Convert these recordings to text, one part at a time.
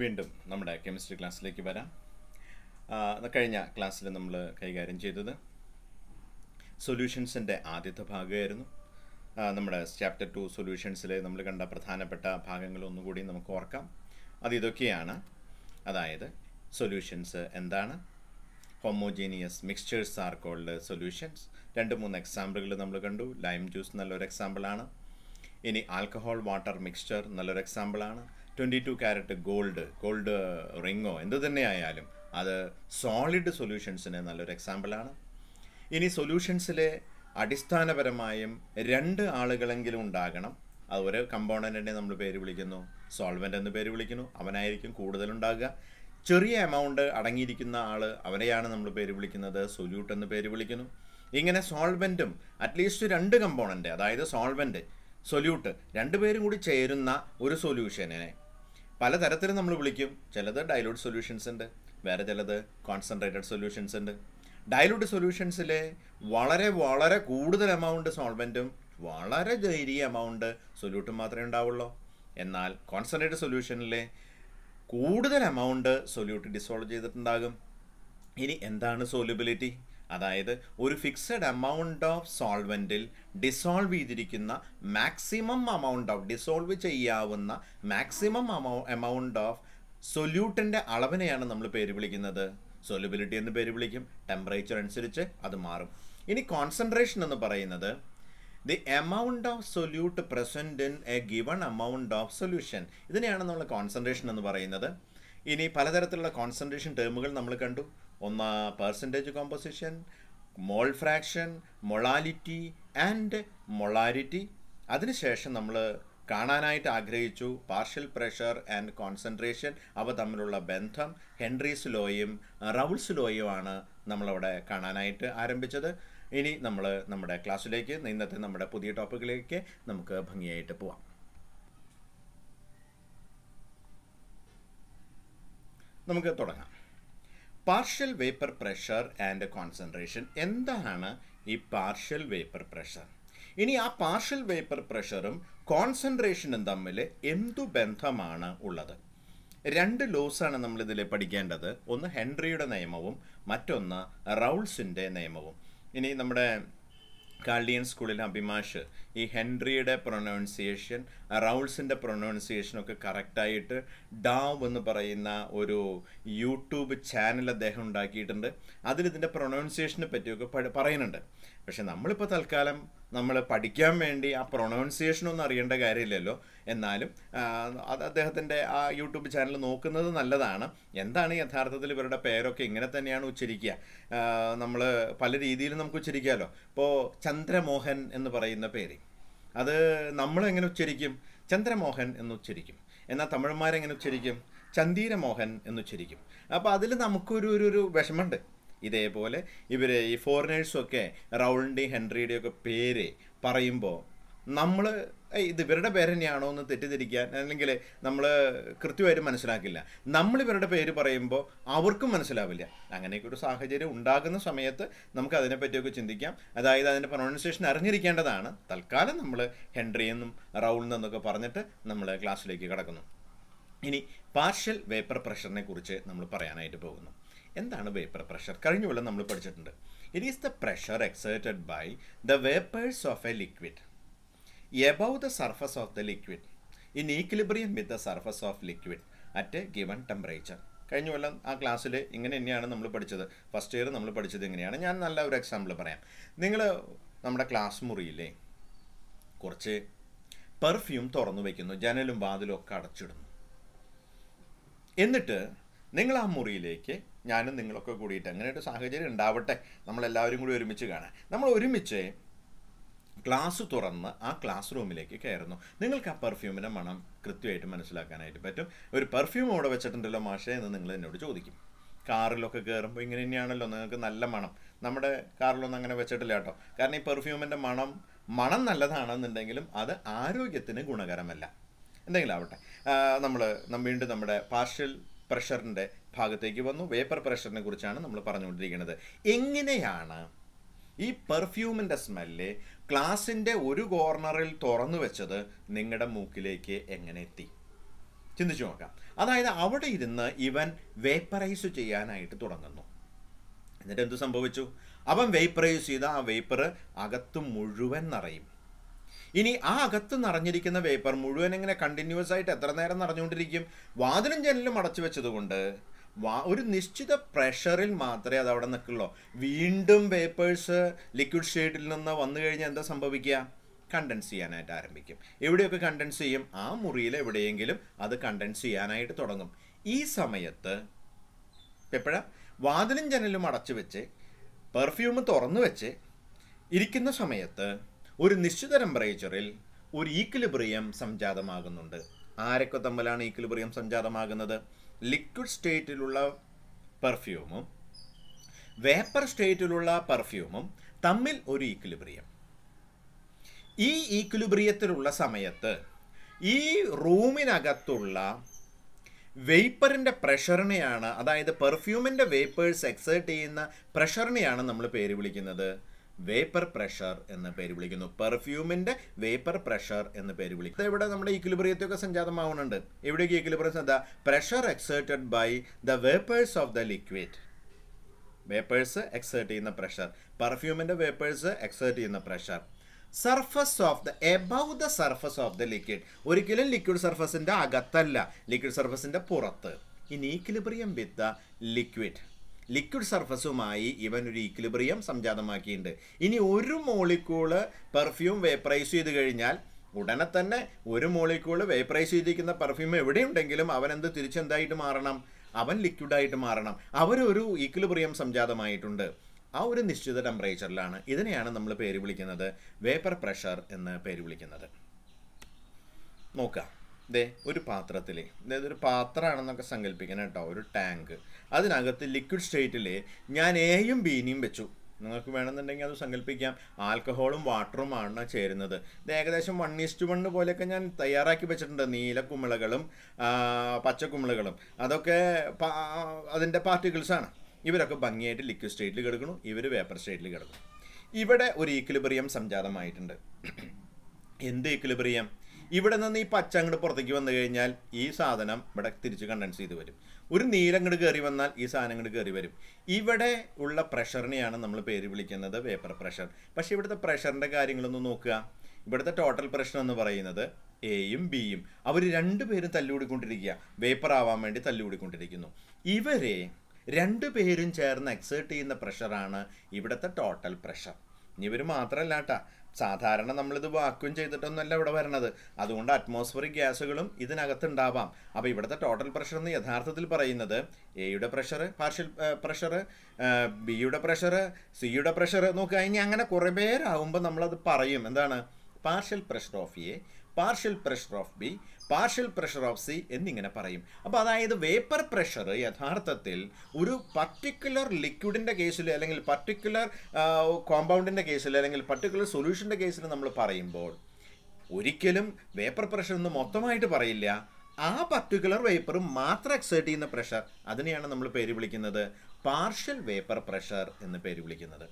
വീണ്ടും നമ്മുടെ കെമിസ്ട്രി ക്ലാസ്സിലേക്ക് വരാം കഴിഞ്ഞ ക്ലാസ്സിൽ നമ്മൾ കൈകാര്യം ചെയ്തത് സൊല്യൂഷൻസിൻ്റെ ആദ്യത്തെ ഭാഗമായിരുന്നു നമ്മുടെ ചാപ്റ്റർ ടു സൊല്യൂഷൻസിൽ നമ്മൾ കണ്ട പ്രധാനപ്പെട്ട ഭാഗങ്ങൾ ഒന്നുകൂടി നമുക്ക് ഓർക്കാം അത് ഇതൊക്കെയാണ് അതായത് സൊല്യൂഷൻസ് എന്താണ് homogeneous mixtures are called solutions രണ്ട് മൂന്ന് എക്സാമ്പിളുകൾ നമ്മൾ കണ്ടു ലൈം ജ്യൂസ് നല്ലൊരു എക്സാമ്പിളാണ് ഇനി ആൽക്കഹോൾ വാട്ടർ മിക്സ്ചർ നല്ലൊരു എക്സാമ്പിളാണ് twenty two carat gold gold റിങ്ങോ എന്ത് തന്നെ ആയാലും അത് സോളിഡ് സൊല്യൂഷൻസിന് നല്ലൊരു എക്സാമ്പിളാണ് ഇനി സൊല്യൂഷൻസിലെ അടിസ്ഥാനപരമായും രണ്ട് ആളുകളെങ്കിലും ഉണ്ടാകണം അത് ഒരു കമ്പോണൻറ്റിനെ നമ്മൾ പേര് വിളിക്കുന്നു സോൾവെൻ്റ് എന്ന് പേര് വിളിക്കുന്നു അവനായിരിക്കും കൂടുതലുണ്ടാകുക ചെറിയ എമൗണ്ട് അടങ്ങിയിരിക്കുന്ന ആൾ അവരെയാണ് നമ്മൾ പേര് വിളിക്കുന്നത് സൊല്യൂട്ട് എന്ന് പേര് വിളിക്കുന്നു ഇങ്ങനെ സോൾവെൻറ്റും അറ്റ്ലീസ്റ്റ് രണ്ട് കമ്പോണൻ്റ് അതായത് സോൾവെൻറ്റ് സൊല്യൂട്ട് രണ്ടുപേരും കൂടി ചേരുന്ന ഒരു സൊല്യൂഷനെ പലതരത്തിലും നമ്മൾ വിളിക്കും ചിലത് ഡയലൂട്ട് സൊല്യൂഷൻസ് ഉണ്ട് വേറെ ചിലത് കോൺസെൻട്രേറ്റഡ് സൊല്യൂഷൻസ് ഉണ്ട് ഡയലൂട്ട് സൊല്യൂഷൻസിലെ വളരെ വളരെ കൂടുതൽ എമൗണ്ട് സോൾവെൻറ്റും വളരെ ധൈര്യ എമൗണ്ട് സൊല്യൂട്ടും മാത്രമേ ഉണ്ടാവുള്ളൂ എന്നാൽ കോൺസെൻട്രേറ്റഡ് സൊല്യൂഷനിലെ കൂടുതൽ എമൗണ്ട് സൊല്യൂട്ട് ഡിസോൾവ് ചെയ്തിട്ടുണ്ടാകും ഇനി എന്താണ് സോലുബിലിറ്റി അതായത് ഒരു ഫിക്സഡ് എമൗണ്ട് ഓഫ് സോൾവെൻറ്റിൽ ഡിസോൾവ് ചെയ്തിരിക്കുന്ന മാക്സിമം അമൗണ്ട് ഓഫ് ഡിസോൾവ് ചെയ്യാവുന്ന മാക്സിമം എമൗണ്ട് ഓഫ് സൊല്യൂട്ടിൻ്റെ അളവിനെയാണ് നമ്മൾ പേര് വിളിക്കുന്നത് സൊല്യൂബിലിറ്റി എന്ന് പേര് വിളിക്കും ടെമ്പറേച്ചർ അനുസരിച്ച് അത് മാറും ഇനി കോൺസെൻട്രേഷൻ എന്ന് പറയുന്നത് the amount of solute present in a given amount of solution ഇതിനെയാണ് നമ്മൾ കോൺസെൻട്രേഷൻ എന്ന് പറയുന്നത് ഇനി പലതരത്തിലുള്ള കോൺസെൻട്രേഷൻ ടേമുകൾ നമ്മൾ കണ്ടു ഒന്ന് percentage composition mole fraction molality and molarity അതിനുശേഷം നമ്മൾ കാണാനായിട്ട് ആഗ്രഹിച്ചു പാർഷ്യൽ പ്രഷർ ആൻഡ് കോൺസെൻട്രേഷൻ അവ തമ്മിലുള്ള ബന്ധം ഹെൻറീസ് ലോയും റൗൾസ് ലോയുമാണ് നമ്മളവിടെ കാണാനായിട്ട് ആരംഭിച്ചത് ഇനി നമ്മൾ നമ്മുടെ ക്ലാസ്സിലേക്ക് ഇന്നത്തെ നമ്മുടെ പുതിയ ടോപ്പിക്കിലേക്ക് നമുക്ക് ഭംഗിയായിട്ട് പോവാം നമുക്ക് തുടങ്ങാം partial vapour pressure and concentration എന്താണ് ഈ പാർഷ്യൽ വേപ്പർ പ്രഷർ ഇനി ആ പാർഷ്യൽ വേപ്പർ പ്രഷറും കോൺസെൻട്രേഷനും തമ്മിൽ എന്തു ബന്ധമാണ് ഉള്ളത് രണ്ട് ലോസാണ് നമ്മളിതിൽ പഠിക്കേണ്ടത് ഒന്ന് ഹെൻറിയുടെ നിയമവും മറ്റൊന്ന് റൗൾസിൻ്റെ നിയമവും ഇനി നമ്മുടെ കാൾഡിയൻ സ്കൂളിലെ അഭിമാഷ് ഈ ഹെൻറിയുടെ പ്രൊനൗൺസിയേഷൻ റൗൾസിൻ്റെ പ്രൊനൗൺസിയേഷനൊക്കെ കറക്റ്റായിട്ട് ഡാവ് എന്ന് പറയുന്ന ഒരു യൂട്യൂബ് ചാനൽ അദ്ദേഹം ഉണ്ടാക്കിയിട്ടുണ്ട് അതിൽ ഇതിൻ്റെ പ്രൊനൗൺസിയേഷനെ പറ്റിയൊക്കെ പറയുന്നുണ്ട് പക്ഷേ നമ്മളിപ്പോൾ തൽക്കാലം നമ്മൾ പഠിക്കാൻ വേണ്ടി ആ പ്രൊണൗൺസിയേഷൻ ഒന്നും അറിയേണ്ട കാര്യമില്ലല്ലോ എന്നാലും അത് അദ്ദേഹത്തിൻ്റെ ആ യൂട്യൂബ് ചാനൽ നോക്കുന്നത് നല്ലതാണ് എന്താണ് യഥാർത്ഥത്തിൽ ഇവരുടെ പേരൊക്കെ ഇങ്ങനെ തന്നെയാണ് ഉച്ചരിക്കുക നമ്മൾ പല രീതിയിലും നമുക്ക് ഉച്ചരിക്കാമല്ലോ ഇപ്പോൾ ചന്ദ്രമോഹൻ എന്ന് പറയുന്ന പേര് അത് നമ്മൾ എങ്ങനെ ഉച്ചരിക്കും ചന്ദ്രമോഹൻ എന്ന് ഉച്ചരിക്കും എന്നാൽ തമിഴന്മാരെങ്ങനെ ഉച്ചരിക്കും ചന്ദീരമോഹൻ എന്ന് ഉച്ചരിക്കും അപ്പോൾ അതിൽ നമുക്കൊരു ഒരു ഒരു വിഷമമുണ്ട് ഇതേപോലെ ഇവർ ഈ ഫോറിനേഴ്സൊക്കെ റൗളിൻ്റെയും ഹെൻറിയുടെയും ഒക്കെ പേര് പറയുമ്പോൾ നമ്മൾ ഇത് ഇവരുടെ പേര് തന്നെയാണോ എന്ന് തെറ്റിദ്ധരിക്കാൻ അല്ലെങ്കിൽ നമ്മൾ കൃത്യമായിട്ട് മനസ്സിലാക്കില്ല നമ്മൾ ഇവരുടെ പേര് പറയുമ്പോൾ അവർക്കും മനസ്സിലാവില്ല അങ്ങനെയൊക്കെ ഒരു സാഹചര്യം ഉണ്ടാകുന്ന സമയത്ത് നമുക്ക് അതിനെപ്പറ്റിയൊക്കെ ചിന്തിക്കാം അതായത് അതിൻ്റെ പ്രൊണൗൺസിയേഷൻ അറിഞ്ഞിരിക്കേണ്ടതാണ് തൽക്കാലം നമ്മൾ ഹെൻറി എന്നും റൗൾ എന്നൊക്കെ പറഞ്ഞിട്ട് നമ്മൾ ക്ലാസ്സിലേക്ക് കടക്കുന്നു ഇനി പാർഷ്യൽ വേപ്പർ പ്രഷറിനെ കുറിച്ച് നമ്മൾ പറയാനായിട്ട് പോകുന്നു എന്താണ് വേപ്പർ പ്രഷർ കഴിഞ്ഞ കൊല്ലം നമ്മൾ പഠിച്ചിട്ടുണ്ട് it is the pressure exerted by the vapours of a liquid above the surface of the liquid in equilibrium with the surface of liquid at a given temperature കഴിഞ്ഞ കൊല്ലം ആ ക്ലാസ്സിൽ ഇങ്ങനെ തന്നെയാണ് നമ്മൾ പഠിച്ചത് ഫസ്റ്റ് ഇയർ നമ്മൾ പഠിച്ചത് ഇങ്ങനെയാണ് ഞാൻ നല്ല ഒരു എക്സാമ്പിൾ പറയാം നിങ്ങൾ നമ്മുടെ ക്ലാസ് മുറിയിലെ കുറച്ച് പെർഫ്യൂം തുറന്നു വയ്ക്കുന്നു ജനലും വാതിലും ഒക്കെ അടച്ചിടുന്നു എന്നിട്ട് നിങ്ങൾ ആ മുറിയിലേക്ക് ഞാനും നിങ്ങളൊക്കെ കൂടിയിട്ട് അങ്ങനെ ഒരു സാഹചര്യം ഉണ്ടാവട്ടെ നമ്മളെല്ലാവരും കൂടി ഒരുമിച്ച് കാണാം നമ്മൾ ഒരുമിച്ച് ക്ലാസ് തുറന്ന് ആ ക്ലാസ് റൂമിലേക്ക് കയറുന്നു നിങ്ങൾക്ക് ആ പെർഫ്യൂമിൻ്റെ മണം കൃത്യമായിട്ട് മനസ്സിലാക്കാനായിട്ട് പറ്റും ഒരു പെർഫ്യൂം അവിടെ വെച്ചിട്ടുണ്ടല്ലോ മാഷ എന്ന് നിങ്ങൾ എന്നോട് ചോദിക്കും കാറിലൊക്കെ കയറുമ്പോൾ ഇങ്ങനെ തന്നെയാണല്ലോ നിങ്ങൾക്ക് നല്ല മണം നമ്മുടെ കാറിലൊന്നും അങ്ങനെ വെച്ചിട്ടില്ല കേട്ടോ കാരണം ഈ പെർഫ്യൂമിൻ്റെ മണം മണം നല്ലതാണെന്നുണ്ടെങ്കിലും അത് ആരോഗ്യത്തിന് ഗുണകരമല്ല എന്തെങ്കിലും ആവട്ടെ നമ്മൾ വീണ്ടും നമ്മുടെ പാർഷ്യൽ പ്രഷറിൻ്റെ ഭാഗത്തേക്ക് വന്നു വേപ്പർ പ്രഷറിനെ കുറിച്ചാണ് നമ്മൾ പറഞ്ഞുകൊണ്ടിരിക്കുന്നത് എങ്ങനെയാണ് ഈ പെർഫ്യൂമിൻ്റെ സ്മെല്ല് ക്ലാസിൻ്റെ ഒരു കോർണറിൽ തുറന്നു വെച്ചത് നിങ്ങളുടെ മൂക്കിലേക്ക് എങ്ങനെ എത്തി ചിന്തിച്ചു നോക്കാം അതായത് അവിടെ ഇരുന്ന് ഇവൻ വേപ്പറൈസ് ചെയ്യാനായിട്ട് തുടങ്ങുന്നു എന്നിട്ട് എന്ത് സംഭവിച്ചു അവൻ വേപ്പറൈസ് ചെയ്ത ആ വേപ്പർ അകത്ത് മുഴുവൻ നിറയും ഇനി ആ അകത്ത് നിറഞ്ഞിരിക്കുന്ന വേപ്പർ മുഴുവൻ ഇങ്ങനെ കണ്ടിന്യൂസ് ആയിട്ട് എത്ര നേരം നിറഞ്ഞുകൊണ്ടിരിക്കും വാതിലും ജനലും അടച്ചു വെച്ചതുകൊണ്ട് ഒരു നിശ്ചിത പ്രഷറിൽ മാത്രമേ അത് അവിടെ നിൽക്കുള്ളൂ വീണ്ടും വേപ്പേഴ്സ് ലിക്വിഡ് ഷെയ്ഡിൽ നിന്ന് വന്നു കഴിഞ്ഞാൽ എന്താ സംഭവിക്കുക കണ്ടൻസ് ചെയ്യാനായിട്ട് ആരംഭിക്കും എവിടെയൊക്കെ കണ്ടൻസ് ചെയ്യും ആ മുറിയിൽ എവിടെയെങ്കിലും അത് കണ്ടൻസ് ചെയ്യാനായിട്ട് തുടങ്ങും ഈ സമയത്ത് എപ്പോഴാ വാതിലും ജനലും അടച്ചു വെച്ച് പെർഫ്യൂം തുറന്നു വെച്ച് ഇരിക്കുന്ന സമയത്ത് ഒരു നിശ്ചിത ടെമ്പറേച്ചറിൽ ഒരു ഈക്വിലിബ്രിയം സംജാതമാകുന്നുണ്ട് ആരൊക്കെ തമ്മിലാണ് ഈക്വിലിബ്രിയം സംജാതമാകുന്നത് ലിക്വിഡ് സ്റ്റേറ്റിലുള്ള പെർഫ്യൂമും വേപ്പർ സ്റ്റേറ്റിലുള്ള പെർഫ്യൂമും തമ്മിൽ ഒരു ഈക്വിലിബ്രിയം ഈ ഈക്വിലിബ്രിയത്തിലുള്ള സമയത്ത് ഈ റൂമിനകത്തുള്ള വേപ്പറിൻ്റെ പ്രഷറിനെയാണ് അതായത് പെർഫ്യൂമിൻ്റെ വേപ്പേഴ്സ് എക്സേർട്ട് ചെയ്യുന്ന പ്രഷറിനെയാണ് നമ്മൾ പേര് വിളിക്കുന്നത് വേപ്പർ പ്രഷർ എന്ന പേര് വിളിക്കുന്നു പെർഫ്യൂമിന്റെ വേപ്പർ പ്രഷർ എന്ന പേര് വിളിക്കുന്നു ഇവിടെ നമ്മുടെ ഇക്വിലിബ്രിയത്തെയൊക്കെ സംജാതമാവുന്നുണ്ട് എവിടെയൊക്കെ ഇക്വിലിബ്രിയം എന്താ pressure exerted by the vapours of the liquid vapours exert ചെയ്യുന്ന പ്രഷർ പെർഫ്യൂമിന്റെ വേപ്പേഴ്സ് എക്സേർട്ട് ചെയ്യുന്ന pressure surface of the above the surface of the liquid ഒരിക്കലും ലിക്വിഡ് സർഫസിന്റെ അകത്തല്ല ലിക്വിഡ് സർഫസിന്റെ പുറത്ത് ഇനി equilibrium with the liquid liquid സർഫസുമായി ഇവൻ ഒരു ഈക്ലിബ്രിയം സംജാതമാക്കിയിട്ടുണ്ട് ഇനി ഒരു മോളിക്യൂള് പെർഫ്യൂം വേപ്പറൈസ് ചെയ്ത് കഴിഞ്ഞാൽ ഉടനെ തന്നെ ഒരു മോളിക്യൂള് വേപ്പറൈസ് ചെയ്തിരിക്കുന്ന പെർഫ്യൂം എവിടെയുണ്ടെങ്കിലും അവൻ എന്ത് തിരിച്ചെന്തായിട്ട് മാറണം അവൻ ലിക്വിഡായിട്ട് മാറണം അവരൊരു ഈക്ലിബ്രിയം സംജാതമായിട്ടുണ്ട് ആ ഒരു നിശ്ചിത ടെമ്പറേച്ചറിലാണ് ഇതിനെയാണ് നമ്മൾ പേര് വിളിക്കുന്നത് വേപ്പർ പ്രഷർ എന്ന് പേര് വിളിക്കുന്നത് നോക്കാം ദേ ഒരു പാത്രത്തിൽ അതായത് ഒരു പാത്രമാണെന്നൊക്കെ സങ്കല്പിക്കണം കേട്ടോ ഒരു ടാങ്ക് അതിനകത്ത് ലിക്വിഡ് സ്റ്റേറ്റിൽ ഞാൻ എയും ബീനിയും വെച്ചു നിങ്ങൾക്ക് വേണമെന്നുണ്ടെങ്കിൽ അത് സങ്കല്പിക്കാം ആൽക്കഹോളും വാട്ടറുമാണ് ചേരുന്നത് ഇത് ഏകദേശം വൺ ഈസ്റ്റ് വണ് പോലെയൊക്കെ ഞാൻ തയ്യാറാക്കി വെച്ചിട്ടുണ്ട് നീല കുമിളകളും പച്ചക്കുമിളകളും അതൊക്കെ അതിൻ്റെ പാർട്ടിക്കിൾസാണ് ഇവരൊക്കെ ഭംഗിയായിട്ട് ലിക്വിഡ് സ്റ്റേറ്റിൽ കിടക്കുന്നു ഇവർ വേപ്പർ സ്റ്റേറ്റിൽ കിടക്കുന്നു ഇവിടെ ഒരു ഈക്ലിബറിയം സംജാതമായിട്ടുണ്ട് എന്ത് ഈക്ലിബറിയം ഇവിടെ നിന്ന് ഈ പച്ച അങ്ങോട്ട് പുറത്തേക്ക് വന്നു കഴിഞ്ഞാൽ ഈ സാധനം ഇവിടെ തിരിച്ച് കണ്ടൻസ് ചെയ്ത് വരും ഒരു നീലങ്ങോട്ട് കയറി വന്നാൽ ഈ സാധനം അങ്ങോട്ട് കയറി വരും ഇവിടെ ഉള്ള പ്രഷറിനെയാണ് നമ്മൾ പേര് വിളിക്കുന്നത് വേപ്പർ പ്രഷർ പക്ഷേ ഇവിടുത്തെ പ്രഷറിൻ്റെ കാര്യങ്ങളൊന്നും നോക്കുക ഇവിടുത്തെ ടോട്ടൽ പ്രഷർ എന്ന് പറയുന്നത് എയും ബിയും അവർ രണ്ടുപേരും തല്ലുകൂടിക്കൊണ്ടിരിക്കുക വേപ്പർ ആവാൻ വേണ്ടി തല്ലുകൂടിക്കൊണ്ടിരിക്കുന്നു ഇവരെ രണ്ടുപേരും ചേർന്ന് എക്സേർട്ട് ചെയ്യുന്ന പ്രഷറാണ് ഇവിടുത്തെ ടോട്ടൽ പ്രഷർ ഇവർ മാത്രമല്ല കേട്ടാ സാധാരണ നമ്മളിത് വാക്കും ചെയ്തിട്ടൊന്നുമല്ല ഇവിടെ വരണത് അതുകൊണ്ട് അറ്റ്മോസ്ഫറിക് ഗ്യാസുകളും ഇതിനകത്തുണ്ടാവാം അപ്പോൾ ഇവിടുത്തെ ടോട്ടൽ പ്രഷർ എന്ന് യഥാർത്ഥത്തിൽ പറയുന്നത് എയുടെ പ്രഷർ പാർഷ്യൽ പ്രഷർ ബിയുടെ പ്രഷർ സിയുടെ പ്രഷർ നോക്കുക ഇനി അങ്ങനെ കുറേ പേരാകുമ്പോൾ നമ്മളത് പറയും എന്താണ് partial pressure of A partial pressure of B partial pressure of C എന്നിങ്ങനെ പറയും അപ്പോൾ അതായത് വേപ്പർ പ്രഷർ യഥാർത്ഥത്തിൽ ഒരു പർട്ടിക്കുലർ ലിക്വിഡിൻ്റെ കേസിൽ അല്ലെങ്കിൽ പർട്ടിക്കുലർ കോമ്പൗണ്ടിൻ്റെ കേസിൽ അല്ലെങ്കിൽ പർട്ടിക്കുലർ സൊല്യൂഷൻ്റെ കേസിൽ നമ്മൾ പറയുമ്പോൾ ഒരിക്കലും വേപ്പർ പ്രഷർ എന്ന് മൊത്തമായിട്ട് പറയില്ല ആ പർട്ടിക്കുലർ വേപ്പർ മാത്രം എക്സേർട്ട് ചെയ്യുന്ന പ്രഷർ അതിനെയാണ് നമ്മൾ പേര് വിളിക്കുന്നത് പാർഷ്യൽ വേപ്പർ പ്രഷർ എന്ന് പേര് വിളിക്കുന്നത്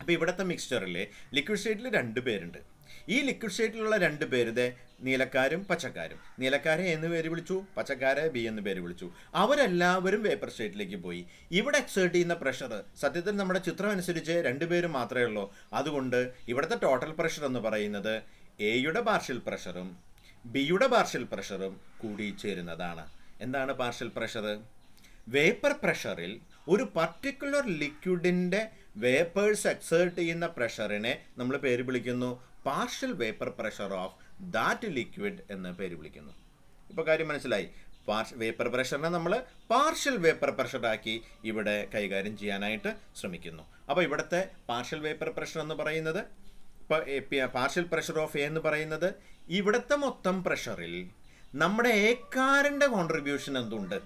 അപ്പോൾ ഇവിടുത്തെ മിക്സ്ചറിൽ ലിക്വിഡ് സ്റ്റേറ്റിൽ രണ്ട് പേരുണ്ട് ഈ ലിക്വിഡ് സ്റ്റേറ്റിലുള്ള രണ്ട് പേരുതെ നീലക്കാരും പച്ചക്കാരും നീലക്കാരെ എന്ന് പേര് വിളിച്ചു പച്ചക്കാരെ ബി എന്ന് പേര് വിളിച്ചു അവരെല്ലാവരും വേപ്പർ സ്റ്റേറ്റിലേക്ക് പോയി ഇവിടെ എക്സേർട്ട് ചെയ്യുന്ന പ്രഷർ സത്യത്തിൽ നമ്മുടെ ചിത്രം അനുസരിച്ച് രണ്ടുപേരും മാത്രമേ ഉള്ളൂ അതുകൊണ്ട് ഇവിടുത്തെ ടോട്ടൽ പ്രഷർ എന്ന് പറയുന്നത് എയുടെ പാർഷ്യൽ പ്രഷറും ബിയുടെ പാർഷ്യൽ പ്രഷറും കൂടി ചേരുന്നതാണ് എന്താണ് പാർഷ്യൽ പ്രഷർ വേപ്പർ പ്രഷറിൽ ഒരു പർട്ടിക്കുലർ ലിക്വിഡിൻ്റെ വേപ്പേഴ്സ് എക്സേർട്ട് ചെയ്യുന്ന പ്രഷറിനെ നമ്മൾ പേര് വിളിക്കുന്നു partial vapour pressure of that liquid എന്ന് പേര് വിളിക്കുന്നു ഇപ്പോൾ കാര്യം മനസ്സിലായി പാർഷ് വേപ്പർ പ്രഷറിനെ നമ്മൾ പാർഷ്യൽ വേപ്പർ പ്രഷറാക്കി ഇവിടെ കൈകാര്യം ചെയ്യാനായിട്ട് ശ്രമിക്കുന്നു അപ്പോൾ ഇവിടുത്തെ പാർഷ്യൽ വേപ്പർ പ്രഷർ എന്ന് പറയുന്നത് ഇപ്പോൾ പാർഷ്യൽ പ്രഷർ ഓഫ് എ എന്ന് പറയുന്നത് ഇവിടുത്തെ മൊത്തം പ്രഷറിൽ നമ്മുടെ ഏക്കാരൻ്റെ കോൺട്രിബ്യൂഷൻ എന്തുണ്ട്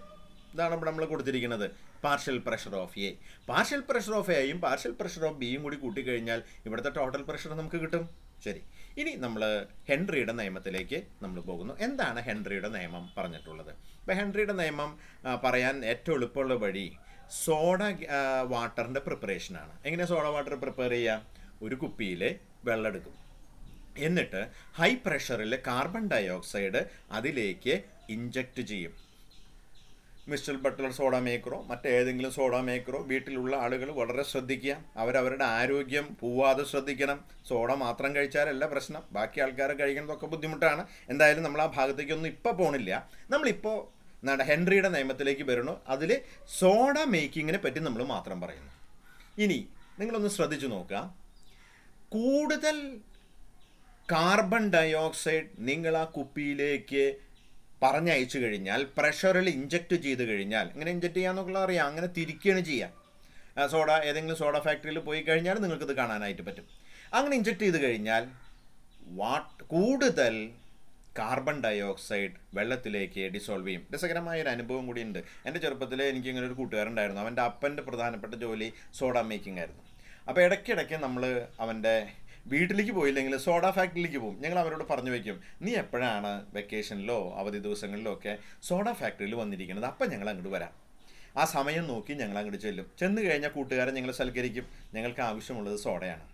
ഇതാണ് ഇവിടെ നമ്മൾ കൊടുത്തിരിക്കുന്നത് partial pressure of A partial pressure of എയും പാർഷ്യൽ പ്രഷർ ഓഫ് ബിയും കൂടി കൂട്ടിക്കഴിഞ്ഞാൽ ഇവിടുത്തെ ടോട്ടൽ പ്രഷർ നമുക്ക് കിട്ടും ശരി ഇനി നമ്മൾ ഹെൻറിയുടെ നിയമത്തിലേക്ക് നമ്മൾ പോകുന്നു എന്താണ് ഹെൻറിയുടെ നിയമം പറഞ്ഞിട്ടുള്ളത് അപ്പോൾ ഹെൻറിയുടെ നിയമം പറയാൻ ഏറ്റവും എളുപ്പമുള്ള വഴി സോഡ വാട്ടറിൻ്റെ പ്രിപ്പറേഷനാണ് എങ്ങനെ സോഡ വാട്ടർ പ്രിപ്പയർ ചെയ്യുക ഒരു കുപ്പിയിൽ വെള്ളം എടുക്കും എന്നിട്ട് ഹൈ പ്രഷറിൽ കാർബൺ ഡയോക്സൈഡ് അതിലേക്ക് ഇഞ്ചക്റ്റ് ചെയ്യും മിസ്റ്റർ ബട്ട്ലർ സോഡ മേക്കറോ മറ്റേതെങ്കിലും സോഡ മേക്കറോ വീട്ടിലുള്ള ആളുകൾ വളരെ ശ്രദ്ധിക്കുക അവരവരുടെ ആരോഗ്യം പോവാതെ ശ്രദ്ധിക്കണം സോഡ മാത്രം കഴിച്ചാലല്ല പ്രശ്നം ബാക്കി ആൾക്കാരെ കഴിക്കുന്നതൊക്കെ ബുദ്ധിമുട്ടാണ് എന്തായാലും നമ്മൾ ആ ഭാഗത്തേക്കൊന്നും ഇപ്പോൾ പോണില്ല നമ്മളിപ്പോൾ എന്താണ് ഹെൻറിയുടെ നിയമത്തിലേക്ക് വരുന്നു അതിൽ സോഡ മേക്കിങ്ങിനെ പറ്റി നമ്മൾ മാത്രം പറയുന്നു ഇനി നിങ്ങളൊന്ന് ശ്രദ്ധിച്ചു നോക്കുക കൂടുതൽ കാർബൺ ഡയോക്സൈഡ് നിങ്ങൾ ആ കുപ്പിയിലേക്ക് പറഞ്ഞയച്ചു കഴിഞ്ഞാൽ പ്രഷറിൽ ഇഞ്ചക്ട് ചെയ്ത് കഴിഞ്ഞാൽ ഇങ്ങനെ ഇഞ്ചക്ട് ചെയ്യാമെന്നൊക്കെ അറിയാം അങ്ങനെ തിരിക്കുകയാണ് ചെയ്യാം സോഡ ഏതെങ്കിലും സോഡ ഫാക്ടറിയിൽ പോയി കഴിഞ്ഞാൽ നിങ്ങൾക്കിത് കാണാനായിട്ട് പറ്റും അങ്ങനെ ഇഞ്ചക്ട് ചെയ്ത് കഴിഞ്ഞാൽ വാട്ട് കൂടുതൽ കാർബൺ ഡൈ ഓക്സൈഡ് വെള്ളത്തിലേക്ക് ഡിസോൾവ് ചെയ്യും രസകരമായ ഒരു അനുഭവം ഉണ്ട് എൻ്റെ ചെറുപ്പത്തിൽ എനിക്ക് ഇങ്ങനെ ഒരു കൂട്ടുകാരുണ്ടായിരുന്നു അവൻ്റെ അപ്പൻ്റെ പ്രധാനപ്പെട്ട ജോലി സോഡ മേക്കിംഗ് ആയിരുന്നു അപ്പോൾ ഇടയ്ക്കിടയ്ക്ക് നമ്മൾ അവൻ്റെ വീട്ടിലേക്ക് പോയില്ലെങ്കിൽ സോഡ ഫാക്ടറിയിലേക്ക് പോകും ഞങ്ങൾ അവരോട് പറഞ്ഞു വയ്ക്കും നീ എപ്പോഴാണ് വെക്കേഷനിലോ അവധി ദിവസങ്ങളിലോ ഒക്കെ സോഡ ഫാക്ടറിയിൽ വന്നിരിക്കുന്നത് അപ്പം ഞങ്ങൾ അങ്ങോട്ട് വരാം ആ സമയം നോക്കി ഞങ്ങൾ അങ്ങോട്ട് ചെല്ലും ചെന്ന് കഴിഞ്ഞാൽ കൂട്ടുകാരൻ ഞങ്ങൾ സൽക്കരിക്കും ഞങ്ങൾക്ക് ആവശ്യമുള്ളത് സോഡയാണ്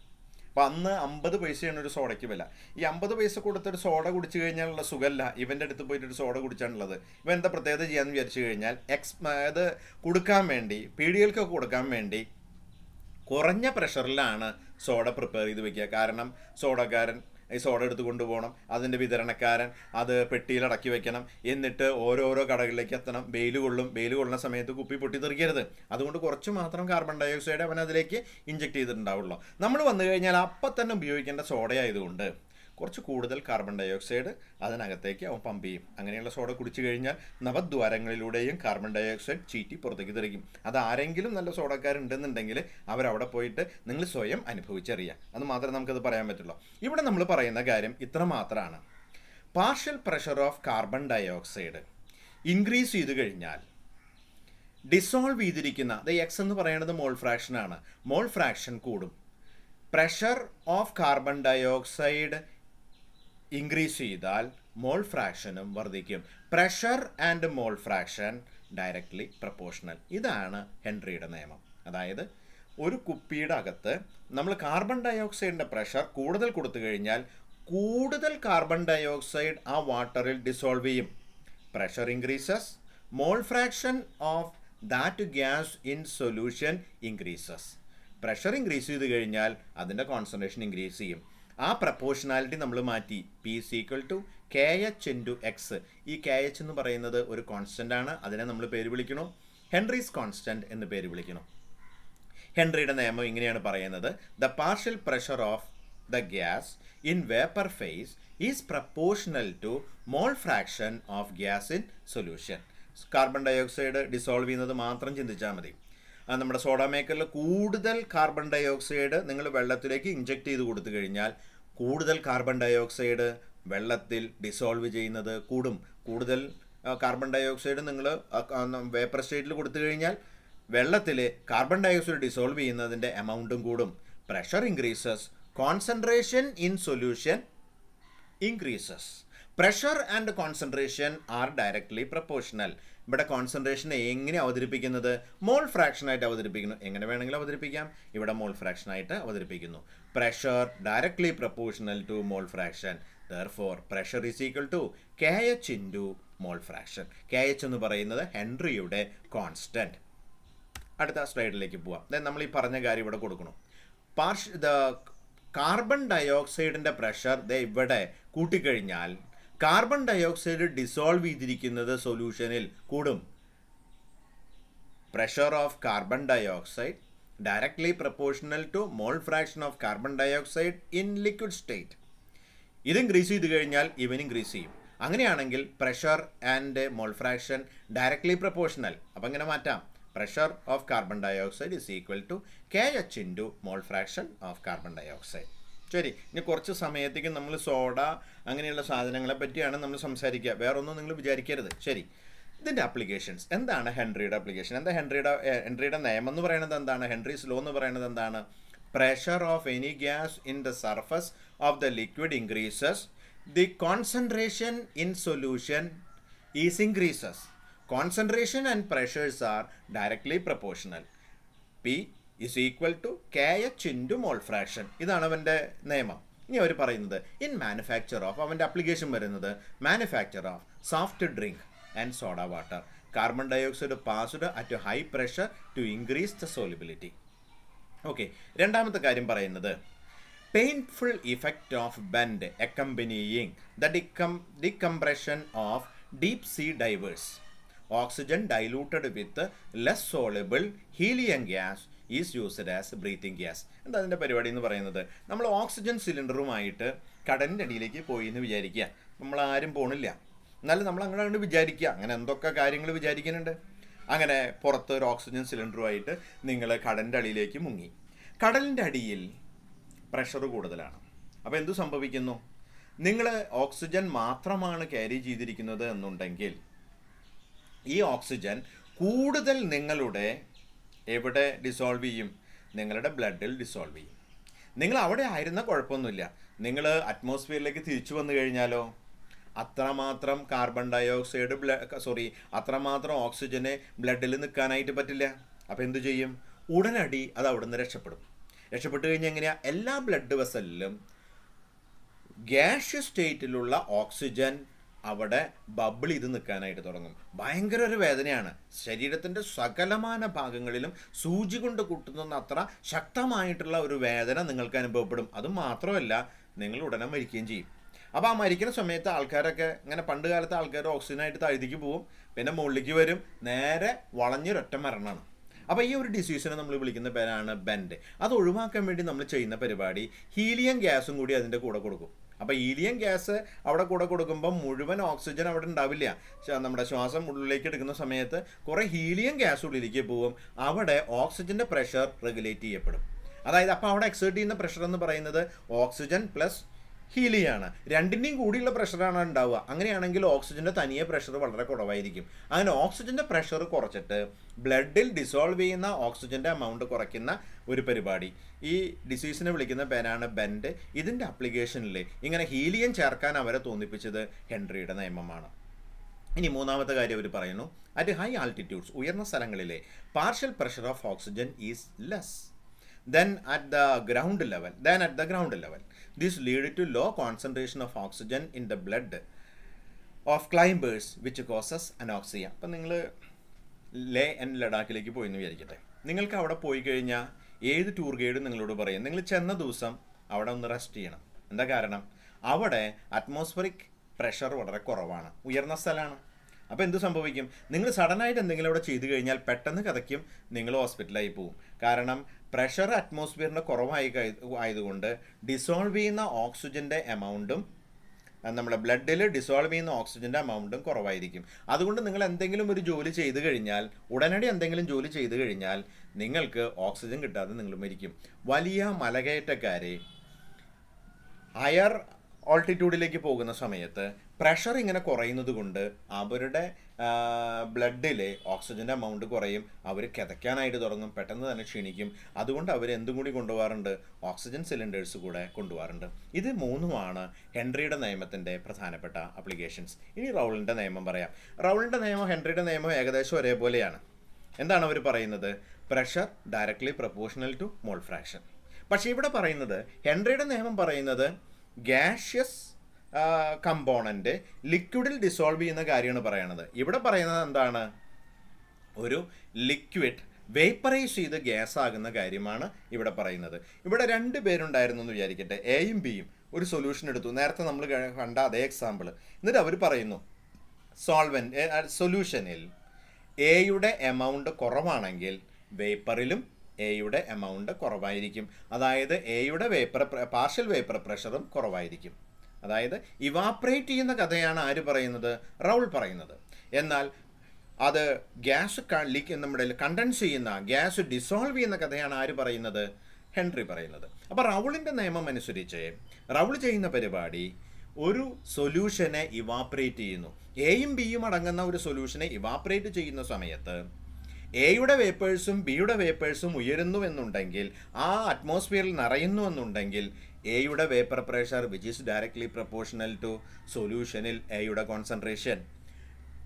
അപ്പം അന്ന് അമ്പത് പൈസയാണ് ഒരു സോഡയ്ക്ക് വില ഈ അമ്പത് പൈസ കൊടുത്തൊരു സോഡ കുടിച്ചു കഴിഞ്ഞാലുള്ള സുഖമല്ല ഇവൻ്റെ അടുത്ത് പോയിട്ട് ഒരു സോഡ കുടിച്ചാണുള്ളത് ഇവൻ എന്താ പ്രത്യേകത ചെയ്യാമെന്ന് വിചാരിച്ചു കഴിഞ്ഞാൽ എക്സ് അത് കൊടുക്കാൻ വേണ്ടി പീഡികൾക്കൊക്കെ കൊടുക്കാൻ വേണ്ടി കുറഞ്ഞ പ്രഷറിലാണ് സോഡ പ്രിപ്പയർ ചെയ്ത് വെക്കുക കാരണം സോഡക്കാരൻ ഈ സോഡ എടുത്ത് കൊണ്ടുപോകണം അതിൻ്റെ വിതരണക്കാരൻ അത് പെട്ടിയിൽ അടക്കി വെക്കണം എന്നിട്ട് ഓരോരോ കടകളിലേക്ക് എത്തണം വെയിൽ കൊള്ളും വെയിൽ കൊള്ളുന്ന സമയത്ത് കുപ്പി പൊട്ടി തെറിക്കരുത് അതുകൊണ്ട് കുറച്ച് മാത്രം കാർബൺ ഡൈ ഓക്സൈഡ് അവൻ അതിലേക്ക് ഇഞ്ചെക്ട് ചെയ്തിട്ടുണ്ടാവുള്ളൂ നമ്മൾ വന്നു കഴിഞ്ഞാൽ അപ്പം തന്നെ ഉപയോഗിക്കേണ്ട സോഡയായതുകൊണ്ട് കുറച്ച് കൂടുതൽ കാർബൺ ഡൈ ഓക്സൈഡ് അതിനകത്തേക്ക് അവൻ പമ്പ് ചെയ്യും അങ്ങനെയുള്ള സോഡ കുടിച്ചു കഴിഞ്ഞാൽ നവദ്വാരങ്ങളിലൂടെയും കാർബൺ ഡൈ ഓക്സൈഡ് ചീറ്റി പുറത്തേക്ക് തെറിക്കും അത് ആരെങ്കിലും നല്ല സോഡക്കാരുണ്ടെന്നുണ്ടെങ്കിൽ അവരവിടെ പോയിട്ട് നിങ്ങൾ സ്വയം അനുഭവിച്ചറിയാം അത് മാത്രമേ നമുക്കത് പറയാൻ പറ്റുള്ളൂ ഇവിടെ നമ്മൾ പറയുന്ന കാര്യം ഇത്ര മാത്രമാണ് partial pressure of carbon dioxide increase ചെയ്ത് കഴിഞ്ഞാൽ ഡിസോൾവ് ചെയ്തിരിക്കുന്ന ദ എക്സ് എന്ന് പറയുന്നത് മോൾ ഫ്രാക്ഷനാണ് മോൾ ഫ്രാക്ഷൻ കൂടും pressure of carbon dioxide increase ചെയ്താൽ മോൾ ഫ്രാക്ഷനും വർദ്ധിക്കും pressure and mole fraction directly proportional ഇതാണ് ഹെൻറിയുടെ നിയമം അതായത് ഒരു കുപ്പിയുടെ അകത്ത് നമ്മൾ കാർബൺ ഡയോക്സൈഡിൻ്റെ പ്രഷർ കൂടുതൽ കൊടുത്തു കഴിഞ്ഞാൽ കൂടുതൽ കാർബൺ ഡയോക്സൈഡ് ആ വാട്ടറിൽ ഡിസോൾവ് ചെയ്യും pressure increases mole fraction of that gas in solution increases pressure increase ചെയ്ത് കഴിഞ്ഞാൽ അതിൻ്റെ കോൺസെൻട്രേഷൻ ഇൻക്രീസ് ചെയ്യും ആ പ്രപ്പോർഷണാലിറ്റി നമ്മൾ മാറ്റി P is equal to K H into X ഈ കെ എച്ച് എന്ന് പറയുന്നത് ഒരു കോൺസ്റ്റൻ്റ് ആണ് അതിനെ നമ്മൾ പേര് വിളിക്കണോ ഹെൻറീസ് കോൺസ്റ്റൻറ്റ് എന്ന് പേര് വിളിക്കണം ഹെൻറിയുടെ നിയമം ഇങ്ങനെയാണ് പറയുന്നത് the partial pressure of the gas in vapour phase is proportional to mole fraction of gas in solution carbon dioxide dissolve ചെയ്യുന്നത് മാത്രം ചിന്തിച്ചാൽ മതി നമ്മുടെ സോഡാ മേക്കറിൽ കൂടുതൽ കാർബൺ ഡൈ ഓക്സൈഡ് നിങ്ങൾ വെള്ളത്തിലേക്ക് ഇഞ്ചക്ട് ചെയ്ത് കൊടുത്തു കഴിഞ്ഞാൽ കൂടുതൽ കാർബൺ ഡൈ ഓക്സൈഡ് വെള്ളത്തിൽ ഡിസോൾവ് ചെയ്യുന്നത് കൂടും കൂടുതൽ കാർബൺ ഡൈ ഓക്സൈഡ് നിങ്ങൾ വേപ്പർ സ്റ്റേറ്റിൽ കൊടുത്തു കഴിഞ്ഞാൽ വെള്ളത്തിൽ കാർബൺ ഡൈ ഓക്സൈഡ് ഡിസോൾവ് ചെയ്യുന്നതിൻ്റെ എമൗണ്ടും കൂടും pressure increases concentration in solution increases pressure and concentration are directly proportional ഇവിടെ കോൺസെൻട്രേഷനെ എങ്ങനെ അവതരിപ്പിക്കുന്നത് മോൾ ഫ്രാക്ഷനായിട്ട് അവതരിപ്പിക്കുന്നു എങ്ങനെ വേണമെങ്കിലും അവതരിപ്പിക്കാം ഇവിടെ മോൾ ഫ്രാക്ഷനായിട്ട് അവതരിപ്പിക്കുന്നു pressure directly proportional to mole fraction therefore pressure is equal to K H into mole fraction K H എന്ന് പറയുന്നത് ഹെൻറിയുടെ കോൺസ്റ്റൻറ്റ് അടുത്ത സ്ലൈഡിലേക്ക് പോവാം നമ്മൾ ഈ പറഞ്ഞ കാര്യം ഇവിടെ കൊടുക്കണം പാർഷ് ദ കാർബൺ ഡയോക്സൈഡിൻ്റെ പ്രഷർ ദ ഇവിടെ കൂട്ടിക്കഴിഞ്ഞാൽ കാർബൺ ഡയോക്സൈഡ് ഡിസോൾവ് ചെയ്തിരിക്കുന്നത് സൊല്യൂഷനിൽ കൂടും pressure of carbon dioxide directly proportional to mole fraction of carbon dioxide in liquid state ഇതും ഗ്രീസ് ചെയ്ത് കഴിഞ്ഞാൽ ഇവനും ഗ്രീസ് ചെയ്യും അങ്ങനെയാണെങ്കിൽ pressure and mole fraction directly proportional അപ്പം ഇങ്ങനെ മാറ്റാം pressure of carbon dioxide is equal to K H into mole fraction of carbon dioxide ശരി ഇനി കുറച്ച് സമയത്തേക്ക് നമ്മൾ സോഡ അങ്ങനെയുള്ള സാധനങ്ങളെ പറ്റിയാണ് നമ്മൾ സംസാരിക്കുക വേറൊന്നും നിങ്ങൾ വിചാരിക്കരുത് ശരി ഇതിൻ്റെ അപ്ലിക്കേഷൻസ് എന്താണ് ഹെൻറിയുടെ അപ്ലിക്കേഷൻ എന്താ ഹെൻറിയുടെ ഹെൻറിയുടെ നിയമം എന്ന് പറയുന്നത് എന്താണ് ഹെൻറീസ് ലോ എന്ന് പറയുന്നത് എന്താണ് pressure of any gas in the surface of the liquid increases the concentration in solution is increases concentration and pressures are directly proportional P is equal to K H into mole fraction ഇതാണ് അവൻ്റെ നിയമം ഇനി അവർ പറയുന്നത് in manufacture of അവൻ്റെ application വരുന്നത് manufacture of soft drink and soda water carbon dioxide passed at high pressure to increase the solubility okay രണ്ടാമത്തെ കാര്യം പറയുന്നത് painful effect of bend accompanying the decom decompression of deep sea divers oxygen diluted with less soluble helium gas is used as breathing gas എന്താ അതിൻ്റെ പരിപാടി എന്ന് പറയുന്നത് നമ്മൾ oxygen സിലിണ്ടറുമായിട്ട് കടലിൻ്റെ അടിയിലേക്ക് പോയി എന്ന് വിചാരിക്കുക നമ്മൾ ആരും പോണില്ല എന്നാലും നമ്മൾ അങ്ങനെ അങ്ങോട്ട് വിചാരിക്കുക അങ്ങനെ എന്തൊക്കെ കാര്യങ്ങൾ വിചാരിക്കുന്നുണ്ട് അങ്ങനെ പുറത്ത് ഒരു ഓക്സിജൻ സിലിണ്ടറുമായിട്ട് നിങ്ങൾ കടലിൻ്റെ അടിയിലേക്ക് മുങ്ങി കടലിൻ്റെ അടിയിൽ പ്രഷർ കൂടുതലാണ് അപ്പോൾ എന്തു സംഭവിക്കുന്നു നിങ്ങൾ ഓക്സിജൻ മാത്രമാണ് ക്യാരി ചെയ്തിരിക്കുന്നത് എന്നുണ്ടെങ്കിൽ ഈ ഓക്സിജൻ കൂടുതൽ നിങ്ങളുടെ എവിടെ ഡിസോൾവ് ചെയ്യും നിങ്ങളുടെ ബ്ലഡിൽ ഡിസോൾവ് ചെയ്യും നിങ്ങൾ അവിടെ ആയിരുന്ന കുഴപ്പമൊന്നുമില്ല നിങ്ങൾ അറ്റ്മോസ്ഫിയറിലേക്ക് തിരിച്ചു വന്നു കഴിഞ്ഞാലോ അത്രമാത്രം കാർബൺ ഡയോക്സൈഡ് ബ്ല സോറി അത്രമാത്രം ഓക്സിജനെ ബ്ലഡിൽ നിൽക്കാനായിട്ട് പറ്റില്ല അപ്പോൾ എന്തു ചെയ്യും ഉടനടി അത് അവിടെ നിന്ന് രക്ഷപ്പെടും രക്ഷപ്പെട്ട് കഴിഞ്ഞാൽ എങ്ങനെയാണ് എല്ലാ ബ്ലഡ് വെസലിലും ഗ്യാഷ്യസ് സ്റ്റേറ്റിലുള്ള ഓക്സിജൻ അവിടെ ബബിൾ ഇത് നിൽക്കാനായിട്ട് തുടങ്ങും ഭയങ്കര ഒരു വേദനയാണ് ശരീരത്തിൻ്റെ സകലമാന ഭാഗങ്ങളിലും സൂചി കൊണ്ട് കൂട്ടുന്ന അത്ര ശക്തമായിട്ടുള്ള ഒരു വേദന നിങ്ങൾക്ക് അനുഭവപ്പെടും അത് മാത്രമല്ല നിങ്ങൾ ഉടനെ മരിക്കുകയും ചെയ്യും അപ്പോൾ ആ മരിക്കുന്ന സമയത്ത് ആൾക്കാരൊക്കെ ഇങ്ങനെ പണ്ട് കാലത്ത് ആൾക്കാർ ഓക്സിജനായിട്ട് താഴ്ത്തിക്ക് പോവും പിന്നെ മുകളിലേക്ക് വരും നേരെ വളഞ്ഞൊരൊറ്റ മരണമാണ് അപ്പോൾ ഈ ഒരു ഡിസീസിനെ നമ്മൾ വിളിക്കുന്ന പേരാണ് ബെൻഡ് അത് ഒഴിവാക്കാൻ വേണ്ടി നമ്മൾ ചെയ്യുന്ന പരിപാടി ഹീലിയം ഗ്യാസും കൂടി അതിൻ്റെ കൂടെ കൊടുക്കും അപ്പോൾ ഈലിയം ഗ്യാസ് അവിടെ കൂടെ കൊടുക്കുമ്പോൾ മുഴുവൻ ഓക്സിജൻ അവിടെ ഉണ്ടാവില്ല നമ്മുടെ ശ്വാസം ഉള്ളിലേക്ക് എടുക്കുന്ന സമയത്ത് കുറേ ഹീലിയം ഗ്യാസ് ഉള്ളിലേക്ക് പോകും അവിടെ ഓക്സിജൻ്റെ പ്രഷർ റെഗുലേറ്റ് ചെയ്യപ്പെടും അതായത് അപ്പോൾ അവിടെ എക്സേർട്ട് ചെയ്യുന്ന പ്രഷർ എന്ന് പറയുന്നത് ഓക്സിജൻ പ്ലസ് ഹീൽ ചെയ്യാണ് രണ്ടിൻ്റെയും കൂടിയുള്ള പ്രഷറാണ് ഉണ്ടാവുക അങ്ങനെയാണെങ്കിൽ ഓക്സിജൻ്റെ തനിയെ പ്രഷർ വളരെ കുറവായിരിക്കും അങ്ങനെ ഓക്സിജൻ്റെ പ്രഷർ കുറച്ചിട്ട് ബ്ലഡിൽ ഡിസോൾവ് ചെയ്യുന്ന ഓക്സിജൻ്റെ എമൗണ്ട് കുറയ്ക്കുന്ന ഒരു പരിപാടി ഈ ഡിസീസിനെ വിളിക്കുന്ന പേരാണ് ബെൻഡ് ഇതിൻ്റെ അപ്ലിക്കേഷനിൽ ഇങ്ങനെ ഹീലിയം ചേർക്കാൻ അവരെ തോന്നിപ്പിച്ചത് ഹെൻറിയുടെ നിയമമാണ് ഇനി മൂന്നാമത്തെ കാര്യം അവർ പറയുന്നു അറ്റ് ഹൈ ആൾട്ടിറ്റ്യൂഡ്സ് ഉയർന്ന സ്ഥലങ്ങളിലെ partial pressure of oxygen is less than at the ground level than at the ground level This leads to low concentration of oxygen in the blood of climbers which causes anoxia അപ്പം നിങ്ങൾ ലേ and ലഡാക്കിലേക്ക് പോയി എന്ന് വിചാരിക്കട്ടെ നിങ്ങൾക്ക് അവിടെ പോയി കഴിഞ്ഞാൽ ഏത് tour ഗൈഡും നിങ്ങളോട് പറയും നിങ്ങൾ ചെന്ന ദിവസം അവിടെ ഒന്ന് റെസ്റ്റ് ചെയ്യണം എന്താ കാരണം അവിടെ അറ്റ്മോസ്ഫറിക് പ്രഷർ വളരെ കുറവാണ് ഉയർന്ന സ്ഥലമാണ് അപ്പോൾ എന്ത് സംഭവിക്കും നിങ്ങൾ സഡനായിട്ട് എന്തെങ്കിലും അവിടെ ചെയ്തു കഴിഞ്ഞാൽ പെട്ടെന്ന് കഥയ്ക്കും നിങ്ങൾ ഹോസ്പിറ്റലായി പോകും കാരണം പ്രഷർ അറ്റ്മോസ്ഫിയറിൻ്റെ കുറവായി ആയതുകൊണ്ട് ഡിസോൾവ് ചെയ്യുന്ന ഓക്സിജൻ്റെ എമൗണ്ടും നമ്മുടെ ബ്ലഡിൽ ഡിസോൾവ് ചെയ്യുന്ന ഓക്സിജൻ്റെ എമൗണ്ടും കുറവായിരിക്കും അതുകൊണ്ട് നിങ്ങൾ എന്തെങ്കിലും ഒരു ജോലി ചെയ്തു കഴിഞ്ഞാൽ ഉടനടി എന്തെങ്കിലും ജോലി ചെയ്തു കഴിഞ്ഞാൽ നിങ്ങൾക്ക് ഓക്സിജൻ കിട്ടാതെ നിങ്ങൾ മരിക്കും വലിയ മലകയറ്റക്കാരെ അയർ ഓൾട്ടിറ്റ്യൂഡിലേക്ക് പോകുന്ന സമയത്ത് പ്രഷർ ഇങ്ങനെ കുറയുന്നത് കൊണ്ട് അവരുടെ ബ്ലഡിലെ ഓക്സിജൻ്റെ എമൗണ്ട് കുറയും അവർ കിതയ്ക്കാനായിട്ട് തുടങ്ങും പെട്ടെന്ന് തന്നെ ക്ഷീണിക്കും അതുകൊണ്ട് അവർ എന്തും കൂടി കൊണ്ടുപോകാറുണ്ട് ഓക്സിജൻ സിലിണ്ടേഴ്സ് കൂടെ കൊണ്ടുപോകാറുണ്ട് ഇത് മൂന്നുമാണ് ഹെൻറിയുടെ നിയമത്തിൻ്റെ പ്രധാനപ്പെട്ട അപ്ലിക്കേഷൻസ് ഇനി റൗളിൻ്റെ നിയമം പറയാം റൗളിൻ്റെ നിയമം ഹെൻറിയുടെ നിയമം ഏകദേശം ഒരേപോലെയാണ് എന്താണ് അവർ പറയുന്നത് pressure directly proportional to mole fraction പക്ഷേ ഇവിടെ പറയുന്നത് ഹെൻറിയുടെ നിയമം പറയുന്നത് ഗ്യാഷ്യസ് കമ്പോണൻ്റ് ലിക്വിഡിൽ ഡിസോൾവ് ചെയ്യുന്ന കാര്യമാണ് പറയണത് ഇവിടെ പറയുന്നത് എന്താണ് ഒരു ലിക്വിഡ് വേപ്പറൈസ് ചെയ്ത് ഗ്യാസ് ആകുന്ന കാര്യമാണ് ഇവിടെ പറയുന്നത് ഇവിടെ രണ്ട് പേരുണ്ടായിരുന്നു എന്ന് വിചാരിക്കട്ടെ എയും ബിയും ഒരു സൊല്യൂഷൻ എടുത്തു നേരത്തെ നമ്മൾ കണ്ട അതേ എക്സാമ്പിൾ എന്നിട്ട് അവർ പറയുന്നു സോൾവൻ സൊല്യൂഷനിൽ എയുടെ എമൗണ്ട് കുറവാണെങ്കിൽ വേപ്പറിലും എയുടെ എമൗണ്ട് കുറവായിരിക്കും അതായത് എയുടെ വേപ്പർ പാർഷ്യൽ വേപ്പർ പ്രഷറും കുറവായിരിക്കും അതായത് ഇവാപ്രേറ്റ് ചെയ്യുന്ന കഥയാണ് ആര് പറയുന്നത് റൗൾ പറയുന്നത് എന്നാൽ അത് ഗ്യാസ് ലീക്ക് നമ്മുടെ കണ്ടൻസ് ചെയ്യുന്ന ഗ്യാസ് ഡിസോൾവ് ചെയ്യുന്ന കഥയാണ് ആര് പറയുന്നത് ഹെൻറി പറയുന്നത് അപ്പോൾ റൗളിൻ്റെ നിയമം അനുസരിച്ച് റൗൾ ചെയ്യുന്ന പരിപാടി ഒരു സൊല്യൂഷനെ ഇവാപ്രേറ്റ് ചെയ്യുന്നു എയും ബിയും അടങ്ങുന്ന ഒരു സൊല്യൂഷനെ ഇവാപ്രേറ്റ് ചെയ്യുന്ന സമയത്ത് എയുടെ വേപ്പേഴ്സും ബിയുടെ വേപ്പേഴ്സും എന്നുണ്ടെങ്കിൽ ആ അറ്റ്മോസ്ഫിയറിൽ എന്നുണ്ടെങ്കിൽ എയുടെ vapour pressure which is directly proportional to സൊല്യൂഷനിൽ എയുടെ concentration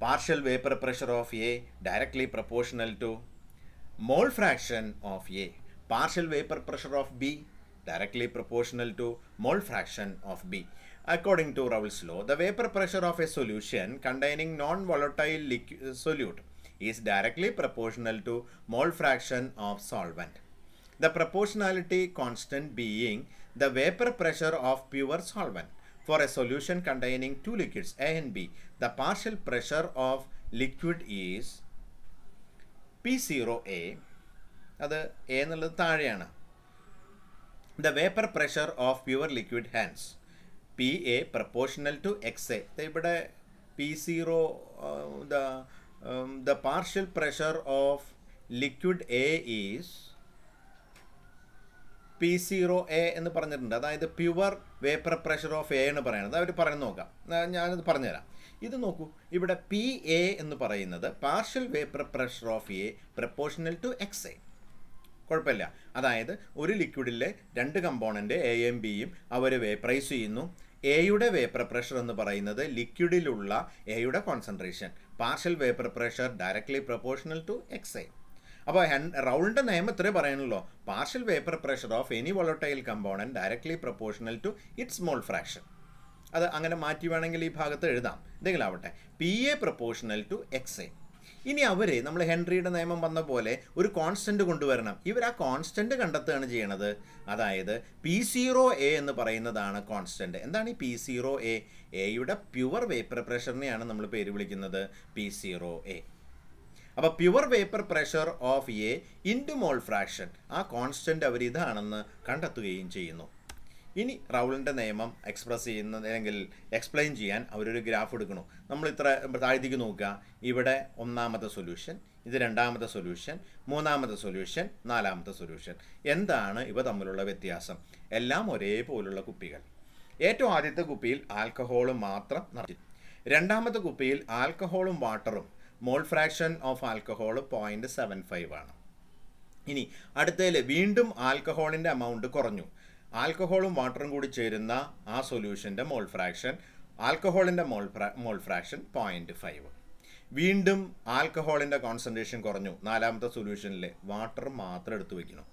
partial vapour pressure of A directly proportional to mole fraction of A partial vapour pressure of B proportional to mole fraction of B B. To Raoult's law the vapour pressure of a solution containing non non liquid solute is directly proportional to mole fraction of solvent. The proportionality constant being the vapor pressure of pure solvent. For a solution containing two liquids A and B, the partial pressure of liquid is P0A അത് A എന്നുള്ളത് താഴെയാണ് the vapour pressure of pure liquid hence P A proportional to X A um, the partial pressure of liquid A is P zero എന്ന് പറഞ്ഞിട്ടുണ്ട് അതായത് pure vapour pressure of A എന്ന് പറയുന്നത് അവർ പറഞ്ഞു നോക്കാം ഞാനത് പറഞ്ഞുതരാം ഇത് നോക്കൂ ഇവിടെ പി എ എന്ന് പറയുന്നത് partial vapour pressure of A proportional to X A കുഴപ്പമില്ല അതായത് ഒരു ലിക്വിഡിലെ രണ്ട് കമ്പോണൻ്റ് എയും ബിയും അവർ വേപ്രൈസ് ചെയ്യുന്നു എയുടെ വേപ്പർ പ്രഷർ എന്ന് പറയുന്നത് ലിക്വിഡിലുള്ള എയുടെ concentration partial vapour pressure directly proportional to X I അപ്പോൾ റൗളിൻ്റെ നിയമം ഇത്രേ പറയണല്ലോ partial vapour pressure of any volatile component directly proportional to its small fraction അത് അങ്ങനെ മാറ്റി വേണമെങ്കിൽ ഈ ഭാഗത്ത് എഴുതാം എന്തെങ്കിലും ആവട്ടെ P A proportional to X A ഇനി അവർ നമ്മൾ ഹെൻറിയുടെ നിയമം വന്ന പോലെ ഒരു കോൺസ്റ്റന്റ് കൊണ്ടുവരണം ഇവർ ആ കോൺസ്റ്റന്റ് കണ്ടെത്തുകയാണ് ചെയ്യണത് അതായത് പി സീറോ എ എന്ന് പറയുന്നതാണ് കോൺസ്റ്റന്റ് എന്താണ് ഈ പി സീറോ എ എയുടെ പ്യുവർ വേപ്പർ പ്രഷറിനെയാണ് നമ്മൾ പേര് വിളിക്കുന്നത് പി സീറോ എ അപ്പോൾ pure vapour pressure of A into mole fraction ആ കോൺസ്റ്റൻ്റ് അവർ ഇതാണെന്ന് കണ്ടെത്തുകയും ചെയ്യുന്നു ഇനി റൗളിൻ്റെ നിയമം എക്സ്പ്രസ് ചെയ്യുന്നത് അല്ലെങ്കിൽ എക്സ്പ്ലെയിൻ ചെയ്യാൻ അവരൊരു ഗ്രാഫ് എടുക്കണു നമ്മൾ ഇത്ര താഴ്ത്തിക്ക് നോക്കുക ഇവിടെ ഒന്നാമത്തെ സൊല്യൂഷൻ ഇത് രണ്ടാമത്തെ സൊല്യൂഷൻ മൂന്നാമത്തെ സൊല്യൂഷൻ നാലാമത്തെ സൊല്യൂഷൻ എന്താണ് ഇവ തമ്മിലുള്ള വ്യത്യാസം എല്ലാം ഒരേപോലുള്ള കുപ്പികൾ ഏറ്റവും ആദ്യത്തെ കുപ്പിയിൽ ആൽക്കഹോളും മാത്രം നിറച്ചു രണ്ടാമത്തെ കുപ്പിയിൽ ആൽക്കഹോളും വാട്ടറും mole fraction of alcohol point seven five ആണ് ഇനി അടുത്തതിൽ വീണ്ടും ആൽക്കഹോളിൻ്റെ എമൗണ്ട് കുറഞ്ഞു ആൽക്കഹോളും വാട്ടറും കൂടി ചേരുന്ന ആ സൊല്യൂഷൻ്റെ മോൾ ഫ്രാക്ഷൻ ആൽക്കഹോളിൻ്റെ മോൾ ഫ്രാ മോൾ ഫ്രാക്ഷൻ പോയിൻറ്റ് ഫൈവ് വീണ്ടും ആൽക്കഹോളിൻ്റെ കോൺസെൻട്രേഷൻ കുറഞ്ഞു നാലാമത്തെ സൊല്യൂഷനിൽ വാട്ടർ മാത്രം എടുത്തു വയ്ക്കണം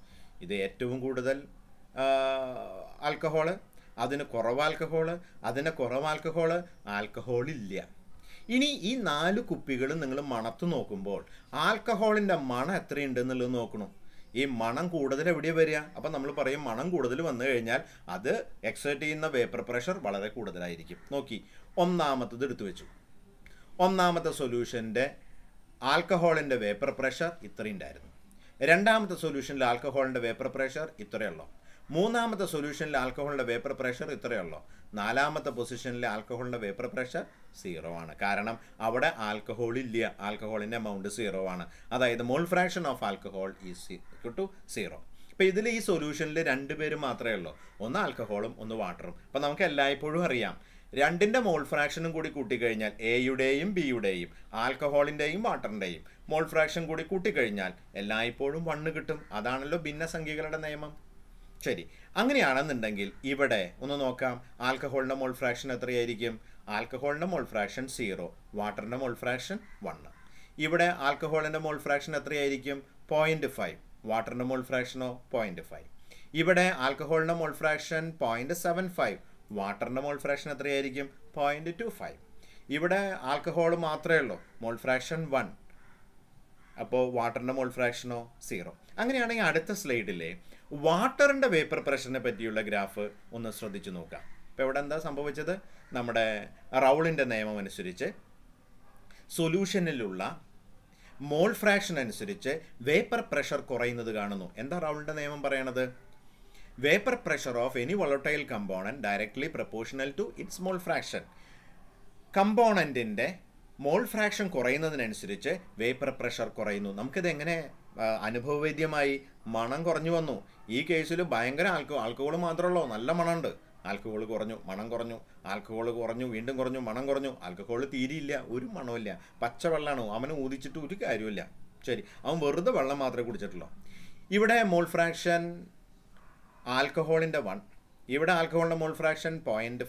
ഇത് ഏറ്റവും കൂടുതൽ ആൽക്കഹോള് അതിന് കുറവ് ആൽക്കഹോള് അതിന് കുറവ് ആൽക്കഹോള് ആൽക്കഹോളില്ല ഇനി ഈ നാല് കുപ്പികളും നിങ്ങൾ മണത്ത് നോക്കുമ്പോൾ ആൽക്കഹോളിൻ്റെ മണം എത്രയുണ്ടെന്നുള്ളത് നോക്കണം ഈ മണം കൂടുതൽ എവിടെ വരിക അപ്പം നമ്മൾ പറയും മണം കൂടുതൽ വന്നു കഴിഞ്ഞാൽ അത് എക്സേർട്ട് ചെയ്യുന്ന വേപ്പർ പ്രഷർ വളരെ കൂടുതലായിരിക്കും നോക്കി ഒന്നാമത്തത് എടുത്തു വെച്ചു ഒന്നാമത്തെ സൊല്യൂഷൻ്റെ ആൽക്കഹോളിൻ്റെ വേപ്പർ പ്രഷർ ഇത്രയുണ്ടായിരുന്നു രണ്ടാമത്തെ സൊല്യൂഷനിൽ ആൽക്കഹോളിൻ്റെ വേപ്പർ പ്രഷർ ഇത്രയുള്ളൂ മൂന്നാമത്തെ സൊല്യൂഷനിൽ ആൽക്കഹോളിൻ്റെ വേപ്പർ പ്രഷർ ഇത്രയേ ഉള്ളൂ നാലാമത്തെ പൊസിഷനിൽ ആൽക്കഹോളിൻ്റെ വേപ്പർ പ്രഷർ സീറോ ആണ് കാരണം അവിടെ ആൽക്കഹോൾ ഇല്ല ആൽക്കഹോളിൻ്റെ എമൗണ്ട് സീറോ ആണ് അതായത് മോൾ ഫ്രാക്ഷൻ ഓഫ് ആൽക്കഹോൾ ഈ ടു സീറോ അപ്പോൾ ഇതിൽ ഈ സൊല്യൂഷനിൽ രണ്ട് പേര് മാത്രമേ ഉള്ളൂ ഒന്ന് ആൽക്കഹോളും ഒന്ന് വാട്ടറും അപ്പോൾ നമുക്ക് എല്ലായ്പ്പോഴും അറിയാം രണ്ടിൻ്റെ മോൾ ഫ്രാക്ഷനും കൂടി കൂട്ടിക്കഴിഞ്ഞാൽ എയുടെയും ബിയുടെയും ആൽക്കഹോളിൻ്റെയും വാട്ടറിൻ്റെയും മോൾ ഫ്രാക്ഷൻ കൂടി കൂട്ടിക്കഴിഞ്ഞാൽ എല്ലായ്പ്പോഴും വണ്ണ് കിട്ടും അതാണല്ലോ ഭിന്നസംഖ്യകളുടെ നിയമം ശരി അങ്ങനെയാണെന്നുണ്ടെങ്കിൽ ഇവിടെ ഒന്ന് നോക്കാം ആൽക്കഹോളിൻ്റെ മോൾ ഫ്രാക്ഷൻ എത്രയായിരിക്കും ആൽക്കഹോളിൻ്റെ മോൾ ഫ്രാക്ഷൻ സീറോ വാട്ടറിൻ്റെ മോൾ ഫ്രാക്ഷൻ വണ്ണ് ഇവിടെ ആൽക്കഹോളിൻ്റെ മോൾ ഫ്രാക്ഷൻ എത്രയായിരിക്കും പോയിൻറ്റ് ഫൈവ് വാട്ടറിൻ്റെ മോൾ ഫ്രാക്ഷനോ പോയിൻറ്റ് ഫൈവ് ഇവിടെ ആൽക്കഹോളിൻ്റെ mole fraction point seven five വാട്ടറിൻ്റെ മോൾ ഫ്രാക്ഷൻ എത്രയായിരിക്കും പോയിൻറ്റ് ടു ഫൈവ് ഇവിടെ ആൽക്കഹോൾ മാത്രമേ ഉള്ളൂ മോൾ ഫ്രാക്ഷൻ വൺ അപ്പോൾ വാട്ടറിൻ്റെ മോൾ ഫ്രാക്ഷനോ സീറോ അങ്ങനെയാണെങ്കിൽ അടുത്ത സ്ലൈഡിലെ വാട്ടറിൻ്റെ വേപ്പർ പ്രഷറിനെ പറ്റിയുള്ള ഗ്രാഫ് ഒന്ന് ശ്രദ്ധിച്ചു നോക്കാം ഇപ്പോൾ ഇവിടെ എന്താ സംഭവിച്ചത് നമ്മുടെ റൗളിൻ്റെ നിയമം അനുസരിച്ച് സൊല്യൂഷനിലുള്ള മോൾ ഫ്രാക്ഷൻ അനുസരിച്ച് വേപ്പർ പ്രഷർ കുറയുന്നത് കാണുന്നു എന്താ റൗളിൻ്റെ നിയമം പറയണത് vapour pressure of any volatile component directly proportional to its mole fraction കമ്പോണൻറ്റിൻ്റെ മോൾ ഫ്രാക്ഷൻ കുറയുന്നതിനനുസരിച്ച് വേപ്പർ പ്രഷർ കുറയുന്നു നമുക്കിത് എങ്ങനെ അനുഭവവേദ്യമായി മണം കുറഞ്ഞു വന്നു ഈ കേസിൽ ഭയങ്കര ആൽക്കോ ആൽക്കഹോൾ മാത്രമല്ലോ നല്ല മണമുണ്ട് ആൽക്കഹോൾ കുറഞ്ഞു മണം കുറഞ്ഞു ആൽക്കഹോൾ കുറഞ്ഞു വീണ്ടും കുറഞ്ഞു മണം കുറഞ്ഞു ആൽക്കഹോൾ തീരിയില്ല ഒരു മണമില്ല പച്ചവെള്ളമാണ് അവന് ഊതിച്ചിട്ട് ഒരു കാര്യമില്ല ശരി അവൻ വെറുതെ വെള്ളം മാത്രമേ കുടിച്ചിട്ടുള്ളൂ ഇവിടെ മോൾ ഫ്രാക്ഷൻ ആൽക്കഹോളിൻ്റെ വൺ ഇവിടെ ആൽക്കഹോളിൻ്റെ mole fraction point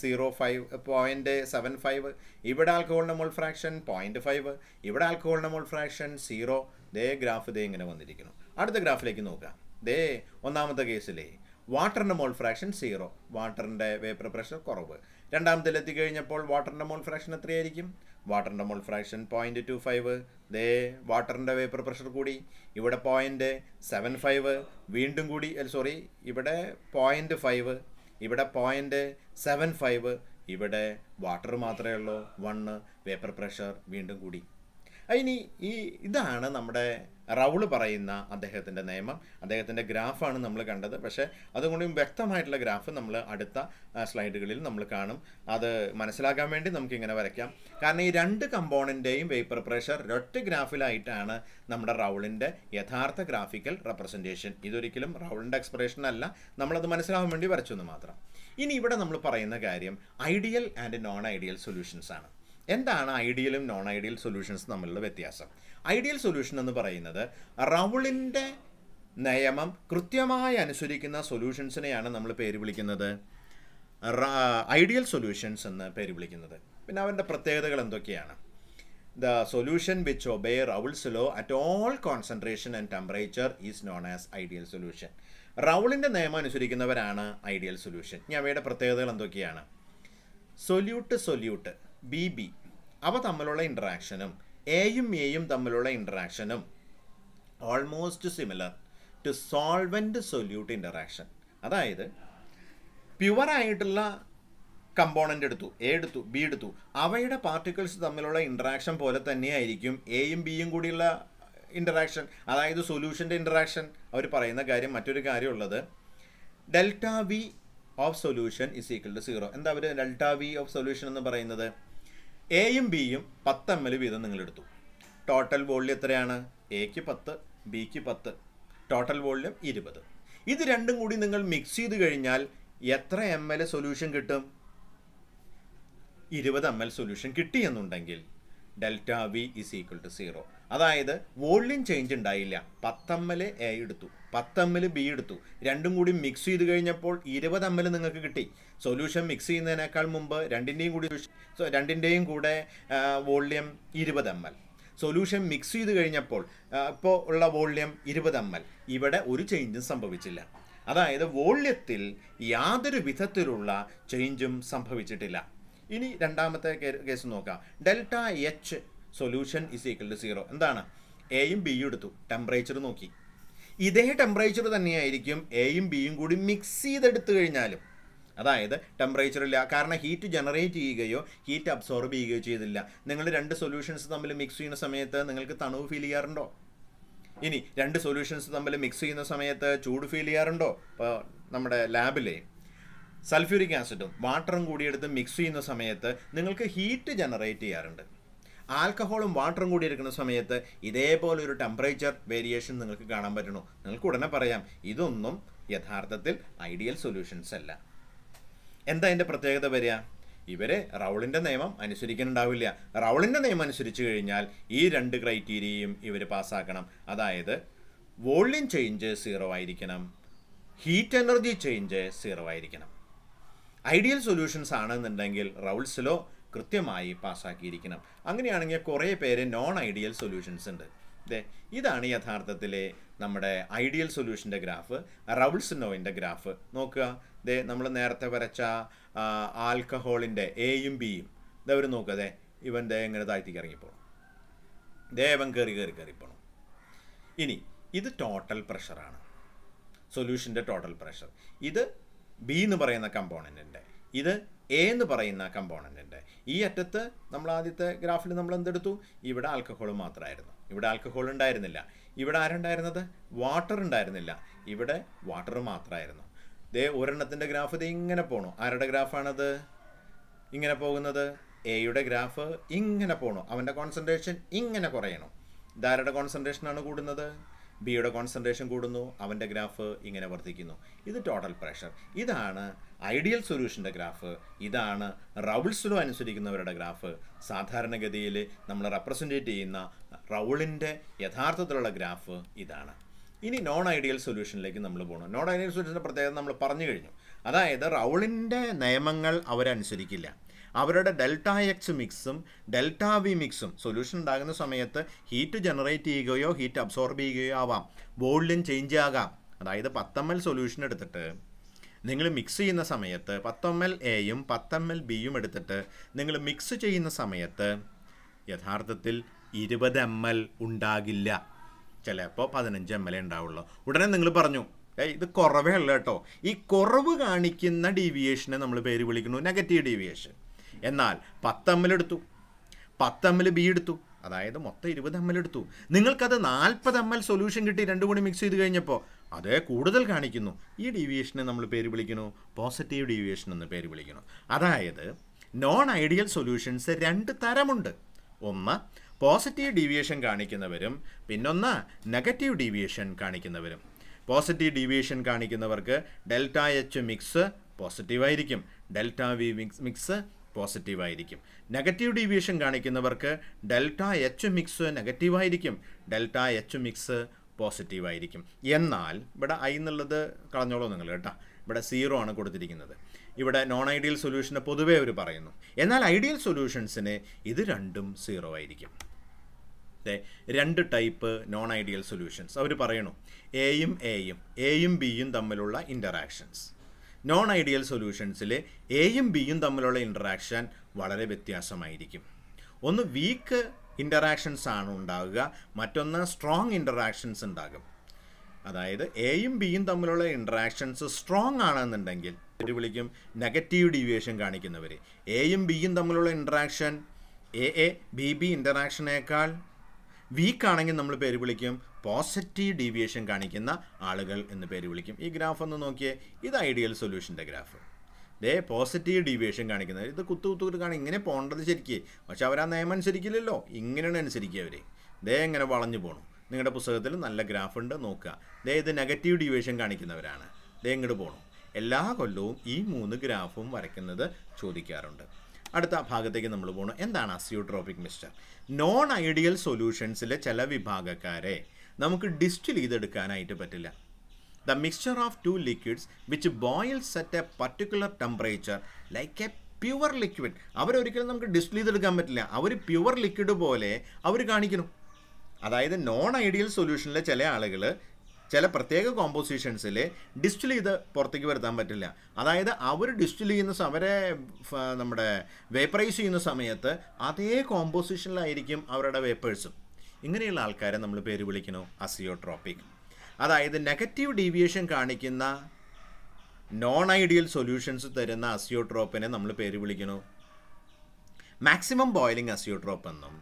zero five point seven five ഇവിടെ ആൽക്കഹോളിൻ്റെ മോൾ ഫ്രാക്ഷൻ പോയിൻറ്റ് ഫൈവ് ഇവിടെ ആൽക്കഹോളിൻ്റെ മോൾ ഫ്രാക്ഷൻ സീറോ ദേ ഗ്രാഫ് ദേ ഇങ്ങനെ വന്നിരിക്കുന്നു അടുത്ത ഗ്രാഫിലേക്ക് നോക്കാം ദേ ഒന്നാമത്തെ കേസിലേ വാട്ടറിൻ്റെ മോൾ ഫ്രാക്ഷൻ സീറോ വാട്ടറിൻ്റെ വേപ്പർ പ്രഷർ കുറവ് രണ്ടാമത്തെ എത്തിക്കഴിഞ്ഞപ്പോൾ വാട്ടറിൻ്റെ മോൾ ഫ്രാക്ഷൻ എത്രയായിരിക്കും വാട്ടറിൻ്റെ mole fraction point two five ദേ വാട്ടറിൻ്റെ വേപ്പർ പ്രഷർ കൂടി ഇവിടെ പോയിൻ്റ് സെവൻ ഫൈവ് വീണ്ടും കൂടി സോറി ഇവിടെ പോയിൻ്റ് ഫൈവ് ഇവിടെ പോയിൻ്റ് സെവൻ ഫൈവ് ഇവിടെ വാട്ടർ മാത്രമേ ഉള്ളൂ വണ്ണ് വേപ്പർ പ്രഷർ വീണ്ടും കൂടി ഇനി ഈ ഇതാണ് നമ്മുടെ റൗള് പറയുന്ന അദ്ദേഹത്തിൻ്റെ നിയമം അദ്ദേഹത്തിൻ്റെ ഗ്രാഫാണ് നമ്മൾ കണ്ടത് പക്ഷേ അതുകൊണ്ടും വ്യക്തമായിട്ടുള്ള ഗ്രാഫ് നമ്മൾ അടുത്ത സ്ലൈഡുകളിൽ നമ്മൾ കാണും അത് മനസ്സിലാക്കാൻ വേണ്ടി നമുക്കിങ്ങനെ വരയ്ക്കാം കാരണം ഈ രണ്ട് കമ്പോണൻ്റെയും വേപ്പർ പ്രഷർ ഒറ്റ ഗ്രാഫിലായിട്ടാണ് നമ്മുടെ റൗളിൻ്റെ യഥാർത്ഥ ഗ്രാഫിക്കൽ റെപ്രസെൻറ്റേഷൻ ഇതൊരിക്കലും റൗളിൻ്റെ എക്സ്പ്രേഷൻ അല്ല നമ്മളത് മനസ്സിലാവാൻ വേണ്ടി വരച്ചു എന്ന് മാത്രം ഇനി ഇവിടെ നമ്മൾ പറയുന്ന കാര്യം ideal and non ideal solutions ആണ് എന്താണ് ഐഡിയലും നോൺ ഐഡിയൽ സൊല്യൂഷൻസ് തമ്മിലുള്ള വ്യത്യാസം ഐഡിയൽ സൊല്യൂഷൻ എന്ന് പറയുന്നത് റൗളിൻ്റെ നിയമം കൃത്യമായി അനുസരിക്കുന്ന സൊല്യൂഷൻസിനെയാണ് നമ്മൾ പേര് വിളിക്കുന്നത് ഐഡിയൽ സൊല്യൂഷൻസ് എന്ന് പേര് വിളിക്കുന്നത് പിന്നെ അവൻ്റെ പ്രത്യേകതകൾ എന്തൊക്കെയാണ് the solution which obey Raoult's law at all concentration and temperature is known as ideal solution റൗളിൻ്റെ നിയമം അനുസരിക്കുന്നവരാണ് ഐഡിയൽ സൊല്യൂഷൻ ഇനി അവയുടെ പ്രത്യേകതകൾ എന്തൊക്കെയാണ് സൊല്യൂട്ട് സൊല്യൂട്ട് ബി ബി അവ തമ്മിലുള്ള ഇൻട്രാക്ഷനും എയും എയും തമ്മിലുള്ള ഇൻട്രാക്ഷനും almost similar to solvent solute interaction അതായത് പ്യുവറായിട്ടുള്ള കമ്പോണൻ്റ് എടുത്തു എ എടുത്തു ബി എടുത്തു അവയുടെ പാർട്ടിക്കിൾസ് തമ്മിലുള്ള ഇൻട്രാക്ഷൻ പോലെ തന്നെയായിരിക്കും എയും ബിയും കൂടിയുള്ള ഇൻ്ററാക്ഷൻ അതായത് സൊല്യൂഷൻ്റെ ഇൻട്രാക്ഷൻ അവർ പറയുന്ന കാര്യം മറ്റൊരു കാര്യമുള്ളത് delta V of solution is equal to zero എന്താ അവർ ഡെൽറ്റ വി ഓഫ് സൊല്യൂഷൻ എന്ന് പറയുന്നത് എയും ബിയും പത്ത് എം എൽ വീതം നിങ്ങളെടുത്തു ടോട്ടൽ വോള്യം എത്രയാണ് എക്ക് പത്ത് ബിക്ക് പത്ത് ടോട്ടൽ വോള്യം ഇരുപത് ഇത് രണ്ടും കൂടി നിങ്ങൾ മിക്സ് ചെയ്ത് കഴിഞ്ഞാൽ എത്ര എം എൽ സൊല്യൂഷൻ കിട്ടും ഇരുപത് എം എൽ സൊല്യൂഷൻ കിട്ടി എന്നുണ്ടെങ്കിൽ delta V is equal to zero അതായത് വോള്യം ചേഞ്ച് ഉണ്ടായില്ല പത്ത് എം എൽ എ എടുത്തു പത്ത് എം എൽ ബി എടുത്തു രണ്ടും കൂടി മിക്സ് ചെയ്ത് കഴിഞ്ഞപ്പോൾ ഇരുപത് എം എൽ നിങ്ങൾക്ക് കിട്ടി സൊല്യൂഷൻ മിക്സ് ചെയ്യുന്നതിനേക്കാൾ മുമ്പ് രണ്ടിൻ്റെയും കൂടി രണ്ടിൻ്റെയും കൂടെ വോള്യം ഇരുപത് എം എൽ സൊല്യൂഷൻ മിക്സ് ചെയ്ത് കഴിഞ്ഞപ്പോൾ ഇപ്പോൾ ഉള്ള വോള്യം ഇരുപത് എം എൽ ഇവിടെ ഒരു ചേഞ്ചും സംഭവിച്ചില്ല അതായത് വോള്യത്തിൽ യാതൊരു വിധത്തിലുള്ള ചേഞ്ചും സംഭവിച്ചിട്ടില്ല ഇനി രണ്ടാമത്തെ കേസ് നോക്കാം delta H solution is equal to zero എന്താണ് എയും ബിയും എടുത്തു ടെമ്പറേച്ചർ നോക്കി ഇതേ ടെമ്പറേച്ചർ തന്നെയായിരിക്കും എയും ബിയും കൂടി മിക്സ് ചെയ്തെടുത്തു കഴിഞ്ഞാലും അതായത് ടെമ്പറേച്ചറില്ല കാരണം ഹീറ്റ് ജനറേറ്റ് ചെയ്യുകയോ ഹീറ്റ് അബ്സോർബ് ചെയ്യുകയോ ചെയ്തില്ല നിങ്ങൾ രണ്ട് സൊല്യൂഷൻസ് തമ്മിൽ മിക്സ് ചെയ്യുന്ന സമയത്ത് നിങ്ങൾക്ക് തണുവ് ഫീൽ ചെയ്യാറുണ്ടോ ഇനി രണ്ട് സൊല്യൂഷൻസ് തമ്മിൽ മിക്സ് ചെയ്യുന്ന സമയത്ത് ചൂട് ഫീൽ ചെയ്യാറുണ്ടോ ഇപ്പോൾ നമ്മുടെ ലാബിലെ സൾഫ്യൂരിക് ആസിഡും വാട്ടറും കൂടി എടുത്ത് മിക്സ് ചെയ്യുന്ന സമയത്ത് നിങ്ങൾക്ക് ഹീറ്റ് ജനറേറ്റ് ചെയ്യാറുണ്ട് ആൽക്കഹോളും വാട്ടറും കൂടി എടുക്കുന്ന സമയത്ത് ഇതേപോലെ ഒരു ടെമ്പറേച്ചർ വേരിയേഷൻ നിങ്ങൾക്ക് കാണാൻ പറ്റണോ നിങ്ങൾക്ക് ഉടനെ പറയാം ഇതൊന്നും യഥാർത്ഥത്തിൽ ഐഡിയൽ സൊല്യൂഷൻസ് അല്ല എന്താ അതിൻ്റെ പ്രത്യേകത വരിക ഇവരെ റൗളിൻ്റെ നിയമം അനുസരിക്കുന്നുണ്ടാവില്ല റൗളിൻ്റെ നിയമം അനുസരിച്ച് കഴിഞ്ഞാൽ ഈ രണ്ട് ക്രൈറ്റീരിയയും ഇവർ പാസ്സാക്കണം അതായത് വോളിയം ചേഞ്ച് സീറോ ആയിരിക്കണം ഹീറ്റ് എനർജി ചേഞ്ച് സീറോ ആയിരിക്കണം ഐഡിയൽ സൊല്യൂഷൻസ് ആണെന്നുണ്ടെങ്കിൽ റൗൾസിലോ കൃത്യമായി പാസ്സാക്കിയിരിക്കണം അങ്ങനെയാണെങ്കിൽ കുറേ പേര് നോൺ ഐഡിയൽ സൊല്യൂഷൻസ് ഉണ്ട് അതെ ഇതാണ് യഥാർത്ഥത്തിലെ നമ്മുടെ ഐഡിയൽ സൊല്യൂഷൻ്റെ ഗ്രാഫ് റൗൾസ് നോവിൻ്റെ ഗ്രാഫ് നോക്കുക ദേ നമ്മൾ നേരത്തെ വരച്ച ആൽക്കഹോളിൻ്റെ എയും ബിയും ഇതവർ നോക്കുക അതെ ഇവൻ ദേ എങ്ങനെ താഴ്ത്തിക്ക് ഇറങ്ങിപ്പോണം ദേവൻ കയറി കയറി കയറിപ്പോണം ഇനി ഇത് ടോട്ടൽ പ്രഷറാണ് സൊല്യൂഷൻ്റെ ടോട്ടൽ പ്രഷർ ഇത് ബി എന്ന് പറയുന്ന കമ്പോണൻറ്റിൻ്റെ ഇത് എ എന്ന് പറയുന്ന കമ്പോണൻറ്റിൻ്റെ ഈ അറ്റത്ത് നമ്മൾ ആദ്യത്തെ ഗ്രാഫിൽ നമ്മൾ എന്തെടുത്തു ഇവിടെ ആൽക്കഹോൾ മാത്രമായിരുന്നു ഇവിടെ ആൽക്കഹോൾ ഉണ്ടായിരുന്നില്ല ഇവിടെ ആരുണ്ടായിരുന്നത് വാട്ടർ ഉണ്ടായിരുന്നില്ല ഇവിടെ വാട്ടർ മാത്രമായിരുന്നു ദേ ഒരെണ്ണത്തിൻ്റെ ഗ്രാഫ് ഇത് ഇങ്ങനെ പോണു ആരുടെ ഗ്രാഫാണത് ഇങ്ങനെ പോകുന്നത് എയുടെ ഗ്രാഫ് ഇങ്ങനെ പോണു അവൻ്റെ കോൺസെൻട്രേഷൻ ഇങ്ങനെ കുറയണം ഇതാരുടെ കോൺസെൻട്രേഷനാണ് കൂടുന്നത് ബിയുടെ കോൺസെൻട്രേഷൻ കൂടുന്നു അവൻ്റെ ഗ്രാഫ് ഇങ്ങനെ വർദ്ധിക്കുന്നു ഇത് ടോട്ടൽ പ്രഷർ ഇതാണ് ഐഡിയൽ സൊല്യൂഷൻ്റെ ഗ്രാഫ് ഇതാണ് റൗൾസ് ലോ അനുസരിക്കുന്നവരുടെ ഗ്രാഫ് സാധാരണഗതിയിൽ നമ്മൾ റെപ്രസെൻറ്റേറ്റ് ചെയ്യുന്ന റൗളിൻ്റെ യഥാർത്ഥത്തിലുള്ള ഗ്രാഫ് ഇതാണ് ഇനി നോൺ ഐഡിയൽ സൊല്യൂഷനിലേക്ക് നമ്മൾ പോകണം നോൺ ഐഡിയൽ സൊല്യൂഷൻ്റെ പ്രത്യേകത നമ്മൾ പറഞ്ഞു കഴിഞ്ഞു അതായത് റൗളിൻ്റെ നിയമങ്ങൾ അവരനുസരിക്കില്ല അവരുടെ ഡെൽറ്റ എക്സ് മിക്സും ഡെൽറ്റ വി മിക്സും സൊല്യൂഷൻ ഉണ്ടാകുന്ന സമയത്ത് ഹീറ്റ് ജനറേറ്റ് ചെയ്യുകയോ ഹീറ്റ് അബ്സോർബ് ചെയ്യുകയോ ആവാം വോളിയം ചേഞ്ച് ആകാം അതായത് പത്തമ്മൽ സൊല്യൂഷൻ എടുത്തിട്ട് നിങ്ങൾ മിക്സ് ചെയ്യുന്ന സമയത്ത് പത്തൊമ്മൽ എയും പത്തമ്മൽ ബിയും എടുത്തിട്ട് നിങ്ങൾ മിക്സ് ചെയ്യുന്ന സമയത്ത് യഥാർത്ഥത്തിൽ ഇരുപത് എം എൽ ഉണ്ടാകില്ല ചിലപ്പോൾ പതിനഞ്ച് എം എൽ ഉണ്ടാവുള്ളൂ ഉടനെ നിങ്ങൾ പറഞ്ഞു ഇത് കുറവേ ഉള്ളൂ കേട്ടോ ഈ കുറവ് കാണിക്കുന്ന ഡീവിയേഷനെ നമ്മൾ പേര് വിളിക്കുന്നു നെഗറ്റീവ് ഡീവിയേഷൻ എന്നാൽ പത്ത് എം എൽ എടുത്തു പത്ത് എം എൽ ബി എടുത്തു അതായത് മൊത്തം ഇരുപത് എം എൽ എടുത്തു നിങ്ങൾക്കത് നാൽപ്പത് എം എൽ സൊല്യൂഷൻ കിട്ടി രണ്ടു കൂടി മിക്സ് ചെയ്ത് കഴിഞ്ഞപ്പോൾ അതേ കൂടുതൽ കാണിക്കുന്നു ഈ ഡീവിയേഷനെ നമ്മൾ പേര് വിളിക്കുന്നു പോസിറ്റീവ് ഡീവിയേഷൻ എന്ന് പേര് വിളിക്കുന്നു അതായത് നോൺ ഐഡിയൽ സൊല്യൂഷൻസ് രണ്ട് തരമുണ്ട് ഒന്ന് പോസിറ്റീവ് ഡീവിയേഷൻ കാണിക്കുന്നവരും പിന്നൊന്ന് നെഗറ്റീവ് ഡീവിയേഷൻ കാണിക്കുന്നവരും പോസിറ്റീവ് ഡീവിയേഷൻ കാണിക്കുന്നവർക്ക് ഡെൽറ്റ എച്ച് മിക്സ് പോസിറ്റീവായിരിക്കും ഡെൽറ്റ വി മിക്സ് മിക്സ് ആയിരിക്കും നെഗറ്റീവ് ഡീവിയേഷൻ കാണിക്കുന്നവർക്ക് ഡെൽറ്റ എച്ച് മിക്സ് ആയിരിക്കും ഡെൽറ്റ എച്ച് മിക്സ് ആയിരിക്കും എന്നാൽ ഇവിടെ ഐ എന്നുള്ളത് കളഞ്ഞോളൂ നിങ്ങൾ കേട്ടോ ഇവിടെ സീറോ ആണ് കൊടുത്തിരിക്കുന്നത് ഇവിടെ നോൺ ഐഡിയൽ സൊല്യൂഷന് പൊതുവേ അവർ പറയുന്നു എന്നാൽ ഐഡിയൽ സൊല്യൂഷൻസിന് ഇത് രണ്ടും സീറോ ആയിരിക്കും അതെ രണ്ട് ടൈപ്പ് നോൺ ഐഡിയൽ സൊല്യൂഷൻസ് അവർ പറയണു എയും എയും എയും ബിയും തമ്മിലുള്ള ഇൻ്ററാക്ഷൻസ് നോൺ ഐഡിയൽ സൊല്യൂഷൻസിൽ എയും ബിയും തമ്മിലുള്ള ഇൻട്രാക്ഷൻ വളരെ വ്യത്യാസമായിരിക്കും ഒന്ന് വീക്ക് ഇൻ്ററാക്ഷൻസ് ആണ് ഉണ്ടാകുക മറ്റൊന്ന് സ്ട്രോങ് ഇൻ്ററാക്ഷൻസ് ഉണ്ടാകും അതായത് എയും ബിയും തമ്മിലുള്ള ഇൻട്രാക്ഷൻസ് സ്ട്രോങ് ആണെന്നുണ്ടെങ്കിൽ ഒരു വിളിക്കും നെഗറ്റീവ് ഡീവിയേഷൻ കാണിക്കുന്നവർ എയും ബിയും തമ്മിലുള്ള interaction A A B B ഇൻ്ററാക്ഷനേക്കാൾ വീക്ക് ആണെങ്കിൽ നമ്മൾ പേര് വിളിക്കും പോസിറ്റീവ് ഡീവിയേഷൻ കാണിക്കുന്ന ആളുകൾ എന്ന് പേര് വിളിക്കും ഈ ഗ്രാഫ് ഒന്ന് നോക്കിയേ ഇത് ഐഡിയൽ സൊല്യൂഷൻ്റെ ഗ്രാഫ് ദേ പോസിറ്റീവ് ഡീവിയേഷൻ കാണിക്കുന്നത് ഇത് കുത്തു കുത്തു കാണും ഇങ്ങനെ പോകേണ്ടത് ശരിക്കും പക്ഷെ അവർ ആ നിയമം അനുസരിക്കില്ലല്ലോ ഇങ്ങനെയാണ് അനുസരിക്കുക അവർ ദേ എങ്ങനെ വളഞ്ഞു പോകണം നിങ്ങളുടെ പുസ്തകത്തിൽ നല്ല ഗ്രാഫ് ഉണ്ട് നോക്കുക ദേ ഇത് നെഗറ്റീവ് ഡീവിയേഷൻ കാണിക്കുന്നവരാണ് ദേ ഇങ്ങോട്ട് പോകണം എല്ലാ കൊല്ലവും ഈ മൂന്ന് ഗ്രാഫും വരയ്ക്കുന്നത് ചോദിക്കാറുണ്ട് അടുത്ത ഭാഗത്തേക്ക് നമ്മൾ പോകണം എന്താണ് അസ്യൂട്രോപിക് മിക്സ്ചർ നോൺ ഐഡിയൽ സൊല്യൂഷൻസിലെ ചില വിഭാഗക്കാരെ നമുക്ക് ഡിസ്റ്റിൽ ചെയ്തെടുക്കാനായിട്ട് പറ്റില്ല the mixture of two liquids which boil set a particular temperature like a pure liquid അവരൊരിക്കലും നമുക്ക് ഡിസ്റ്റിൽ ചെയ്തെടുക്കാൻ പറ്റില്ല അവർ പ്യുവർ ലിക്വിഡ് പോലെ അവർ കാണിക്കുന്നു അതായത് നോൺ ഐഡിയൽ സൊല്യൂഷനിലെ ചില ആളുകൾ ചില പ്രത്യേക കോമ്പോസിഷൻസിൽ ഡിസ്റ്റിൽ ചെയ്ത് പുറത്തേക്ക് വരുത്താൻ പറ്റില്ല അതായത് അവർ ഡിസ്റ്റിൽ ചെയ്യുന്ന അവരെ നമ്മുടെ വേപ്പറൈസ് ചെയ്യുന്ന സമയത്ത് അതേ കോമ്പോസിഷനിലായിരിക്കും അവരുടെ വേപ്പേഴ്സും ഇങ്ങനെയുള്ള ആൾക്കാരെ നമ്മൾ പേര് വിളിക്കണോ അസിയോട്രോപ്പിക് അതായത് നെഗറ്റീവ് ഡീവിയേഷൻ കാണിക്കുന്ന നോൺ ഐഡിയൽ സൊല്യൂഷൻസ് തരുന്ന അസിയോട്രോപ്പിനെ നമ്മൾ പേര് വിളിക്കണു മാക്സിമം ബോയിലിംഗ് അസിയോട്രോപ്പ് എന്നും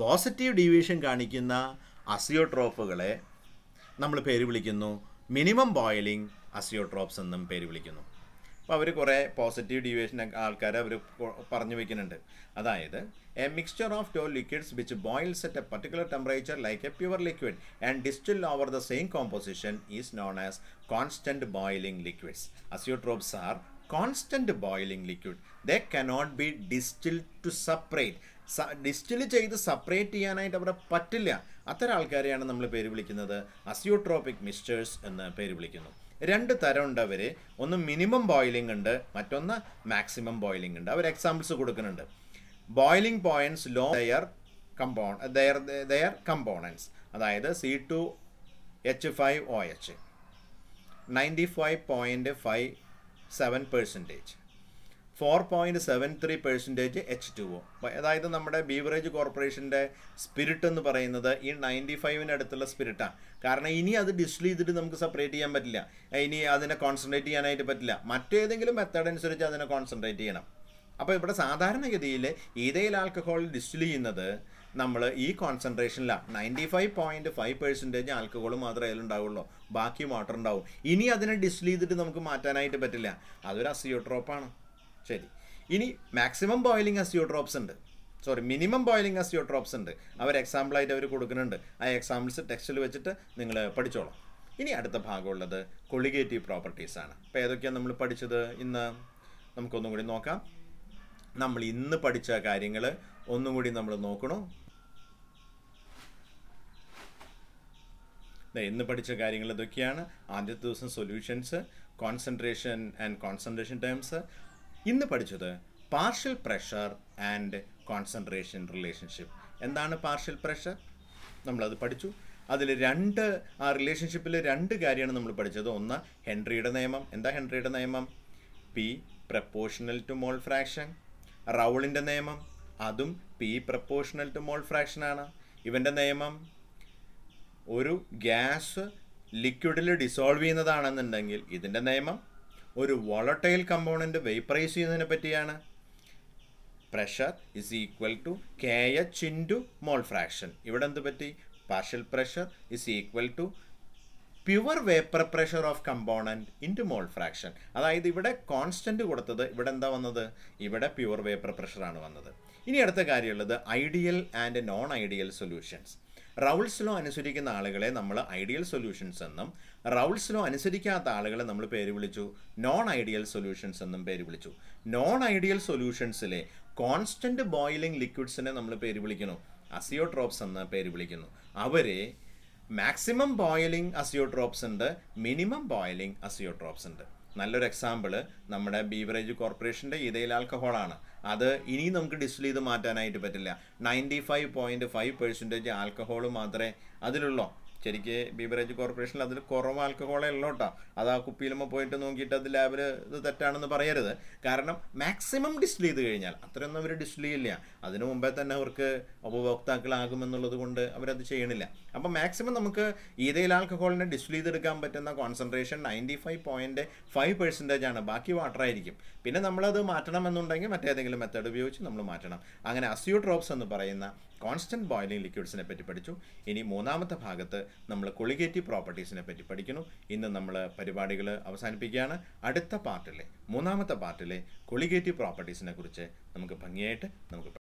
പോസിറ്റീവ് ഡീവിയേഷൻ കാണിക്കുന്ന അസിയോട്രോപ്പുകളെ നമ്മൾ പേര് വിളിക്കുന്നു മിനിമം ബോയിലിംഗ് അസിയോട്രോപ്സ് എന്നും പേര് വിളിക്കുന്നു അപ്പോൾ അവർ കുറേ പോസിറ്റീവ് ഡീവിയേഷൻ ആൾക്കാർ അവർ പറഞ്ഞു വെക്കുന്നുണ്ട് അതായത് a mixture of two liquids which boils at a particular temperature like a pure liquid and distil over the same composition is known as constant boiling liquids azeotropes are constant boiling liquid the cannot be distil to separate distil ചെയ്ത് separate ചെയ്യാനായിട്ട് അവിടെ പറ്റില്ല അത്തരം ആൾക്കാരെയാണ് നമ്മൾ പേര് വിളിക്കുന്നത് അസിയോട്രോപ്പിക് mistress എന്ന് പേര് വിളിക്കുന്നു രണ്ട് തരം ഉണ്ട് അവർ ഒന്ന് മിനിമം ബോയിലിംഗ് ഉണ്ട് മറ്റൊന്ന് മാക്സിമം ബോയിലിംഗ് ഉണ്ട് അവർ എക്സാമ്പിൾസ് കൊടുക്കുന്നുണ്ട് boiling points low their compo their their components അതായത് C two H five O H ninety five point five seven percentage four point seven three percentage H two O അതായത് നമ്മുടെ beverage കോർപ്പറേഷൻ്റെ spirit എന്ന് പറയുന്നത് ഈ ninety ഫൈവിന് അടുത്തുള്ള സ്പിരിറ്റാണ് കാരണം ഇനി അത് ഡിസ്റ്റിൽ ചെയ്തിട്ട് നമുക്ക് സെപ്പറേറ്റ് ചെയ്യാൻ പറ്റില്ല ഇനി അതിനെ കോൺസെൻട്രേറ്റ് ചെയ്യാനായിട്ട് പറ്റില്ല മറ്റേതെങ്കിലും മെത്തേഡ് അനുസരിച്ച് അതിനെ കോൺസെൻട്രേറ്റ് ചെയ്യണം അപ്പോൾ ഇവിടെ സാധാരണഗതിയിൽ ഏതെങ്കിലും ആൽക്കഹോൾ ഡിസ്റ്റിൽ ചെയ്യുന്നത് നമ്മൾ ഈ കോൺസെൻട്രേഷനിലാണ് ninety five point five percentage alcohol മാത്രമേ അതിലുണ്ടാവുള്ളൂ ബാക്കി വാട്ടർ ഉണ്ടാവും ഇനി അതിനെ ഡിസ്റ്റിൽ ചെയ്തിട്ട് നമുക്ക് മാറ്റാനായിട്ട് പറ്റില്ല അതൊരു അസിയോട്രോപ്പാണ് ശരി ഇനി മാക്സിമം ബോയിലിംഗ് അസ്യൂട്രോപ്സ് ഉണ്ട് സോറി മിനിമം ബോയിലിംഗ് അസ്യൂട്രോപ്സ് ഉണ്ട് അവർ എക്സാമ്പിളായിട്ട് അവർ കൊടുക്കുന്നുണ്ട് ആ എക്സാമ്പിൾസ് ടെക്സ്റ്റിൽ വെച്ചിട്ട് നിങ്ങൾ പഠിച്ചോളാം ഇനി അടുത്ത ഭാഗമുള്ളത് കൊളിഗേറ്റീവ് പ്രോപ്പർട്ടീസ് ആണ് അപ്പോൾ ഏതൊക്കെയാണ് നമ്മൾ പഠിച്ചത് ഇന്ന് നമുക്കൊന്നും കൂടി നോക്കാം നമ്മൾ ഇന്ന് പഠിച്ച കാര്യങ്ങൾ ഒന്നും കൂടി നമ്മൾ നോക്കണോ ഇന്ന് പഠിച്ച കാര്യങ്ങൾ ഇതൊക്കെയാണ് ആദ്യത്തെ ദിവസം solutions concentration and concentration terms ഇന്ന് പഠിച്ചത് partial pressure and concentration relationship എന്താണ് പാർഷ്യൽ പ്രഷർ നമ്മളത് പഠിച്ചു അതിൽ രണ്ട് ആ റിലേഷൻഷിപ്പിൽ രണ്ട് കാര്യമാണ് നമ്മൾ പഠിച്ചത് ഒന്ന് ഹെൻറിയുടെ നിയമം എന്താ ഹെൻറിയുടെ നിയമം P proportional to mole fraction റൗളിൻ്റെ നിയമം അതും P proportional to mole fraction ആണ് ഇവൻ്റെ നിയമം ഒരു ഗ്യാസ് ലിക്വിഡിൽ ഡിസോൾവ് ചെയ്യുന്നതാണെന്നുണ്ടെങ്കിൽ ഇതിൻ്റെ നിയമം ഒരു വളട്ടൈൽ കമ്പോണൻ്റ് വേപ്പറൈസ് ചെയ്യുന്നതിനെ പറ്റിയാണ് pressure is equal to K H into mole fraction ഇവിടെ എന്ത് പറ്റി partial pressure is equal to pure vapour pressure of component into mole fraction അതായത് ഇവിടെ കോൺസ്റ്റൻറ്റ് കൊടുത്തത് ഇവിടെ എന്താ വന്നത് ഇവിടെ പ്യുവർ വേപ്പർ പ്രഷറാണ് വന്നത് ഇനി അടുത്ത കാര്യമുള്ളത് ideal and non ideal solutions Raoult's law അനുസരിക്കുന്ന ആളുകളെ നമ്മൾ ഐഡിയൽ സൊല്യൂഷൻസ് എന്നും റൗൾസ് ലോ അനുസരിക്കാത്ത ആളുകളെ നമ്മൾ പേര് വിളിച്ചു നോൺ ഐഡിയൽ സൊല്യൂഷൻസ് എന്നും പേര് വിളിച്ചു നോൺ ഐഡിയൽ സൊല്യൂഷൻസിലെ കോൺസ്റ്റൻറ്റ് ബോയിലിംഗ് ലിക്വിഡ്സിനെ നമ്മൾ പേര് വിളിക്കുന്നു അസിയോട്രോപ്സ് എന്ന് പേര് വിളിക്കുന്നു അവരെ മാക്സിമം ബോയിലിംഗ് അസിയോട്രോപ്സ് ഉണ്ട് മിനിമം ബോയിലിംഗ് അസിയോട്രോപ്സ് ഉണ്ട് നല്ലൊരു എക്സാമ്പിൾ നമ്മുടെ ബീവറേജ് കോർപ്പറേഷൻ്റെ ഇതയിൽ ആൽക്കഹോളാണ് അത് ഇനി നമുക്ക് ഡിസ്റ്റിൽ ചെയ്ത് മാറ്റാനായിട്ട് പറ്റില്ല ninety five point five percentage alcohol മാത്രമേ അതിലുള്ളൂ ശരിക്ക് ബീവറേജ് കോർപ്പറേഷനിൽ അതിൽ കുറവ് ആൽക്കഹോളേ ഉള്ളൂ കേട്ടോ അത് ആ കുപ്പിയിലുമ്പോൾ പോയിട്ട് നോക്കിയിട്ട് അത് ലാബിൽ ഇത് തെറ്റാണെന്ന് പറയരുത് കാരണം മാക്സിമം ഡിസ്റ്റിൽ ചെയ്ത് കഴിഞ്ഞാൽ അത്രയൊന്നും അവർ ഡിസ്റ്റിൽ ചെയ്യില്ല അതിനു മുമ്പേ തന്നെ അവർക്ക് ഉപഭോക്താക്കളാകുമെന്നുള്ളത് കൊണ്ട് അവരത് ചെയ്യണില്ല അപ്പോൾ മാക്സിമം നമുക്ക് ഈതയിൽ ആൽക്കഹോളിനെ ഡിസ്റ്റിൽ ചെയ്തെടുക്കാൻ പറ്റുന്ന concentration ninety five point five percentage ആണ് ബാക്കി വാട്ടർ ആയിരിക്കും പിന്നെ നമ്മളത് എന്നുണ്ടെങ്കിൽ മറ്റേതെങ്കിലും മെത്തേഡ് ഉപയോഗിച്ച് നമ്മൾ മാറ്റണം അങ്ങനെ ഡ്രോപ്സ് എന്ന് പറയുന്ന കോൺസ്റ്റൻറ്റ് ബോയിലിംഗ് ലിക്വിഡ്സിനെ പറ്റി പഠിച്ചു ഇനി മൂന്നാമത്തെ ഭാഗത്ത് നമ്മൾ കൊളിഗേറ്റീവ് പ്രോപ്പർട്ടീസിനെ പറ്റി പഠിക്കുന്നു ഇന്ന് നമ്മൾ പരിപാടികൾ അവസാനിപ്പിക്കുകയാണ് അടുത്ത പാർട്ടിലെ മൂന്നാമത്തെ പാർട്ടിലെ കൊളിഗേറ്റീവ് പ്രോപ്പർട്ടീസിനെ കുറിച്ച് നമുക്ക് ഭംഗിയായിട്ട് നമുക്ക്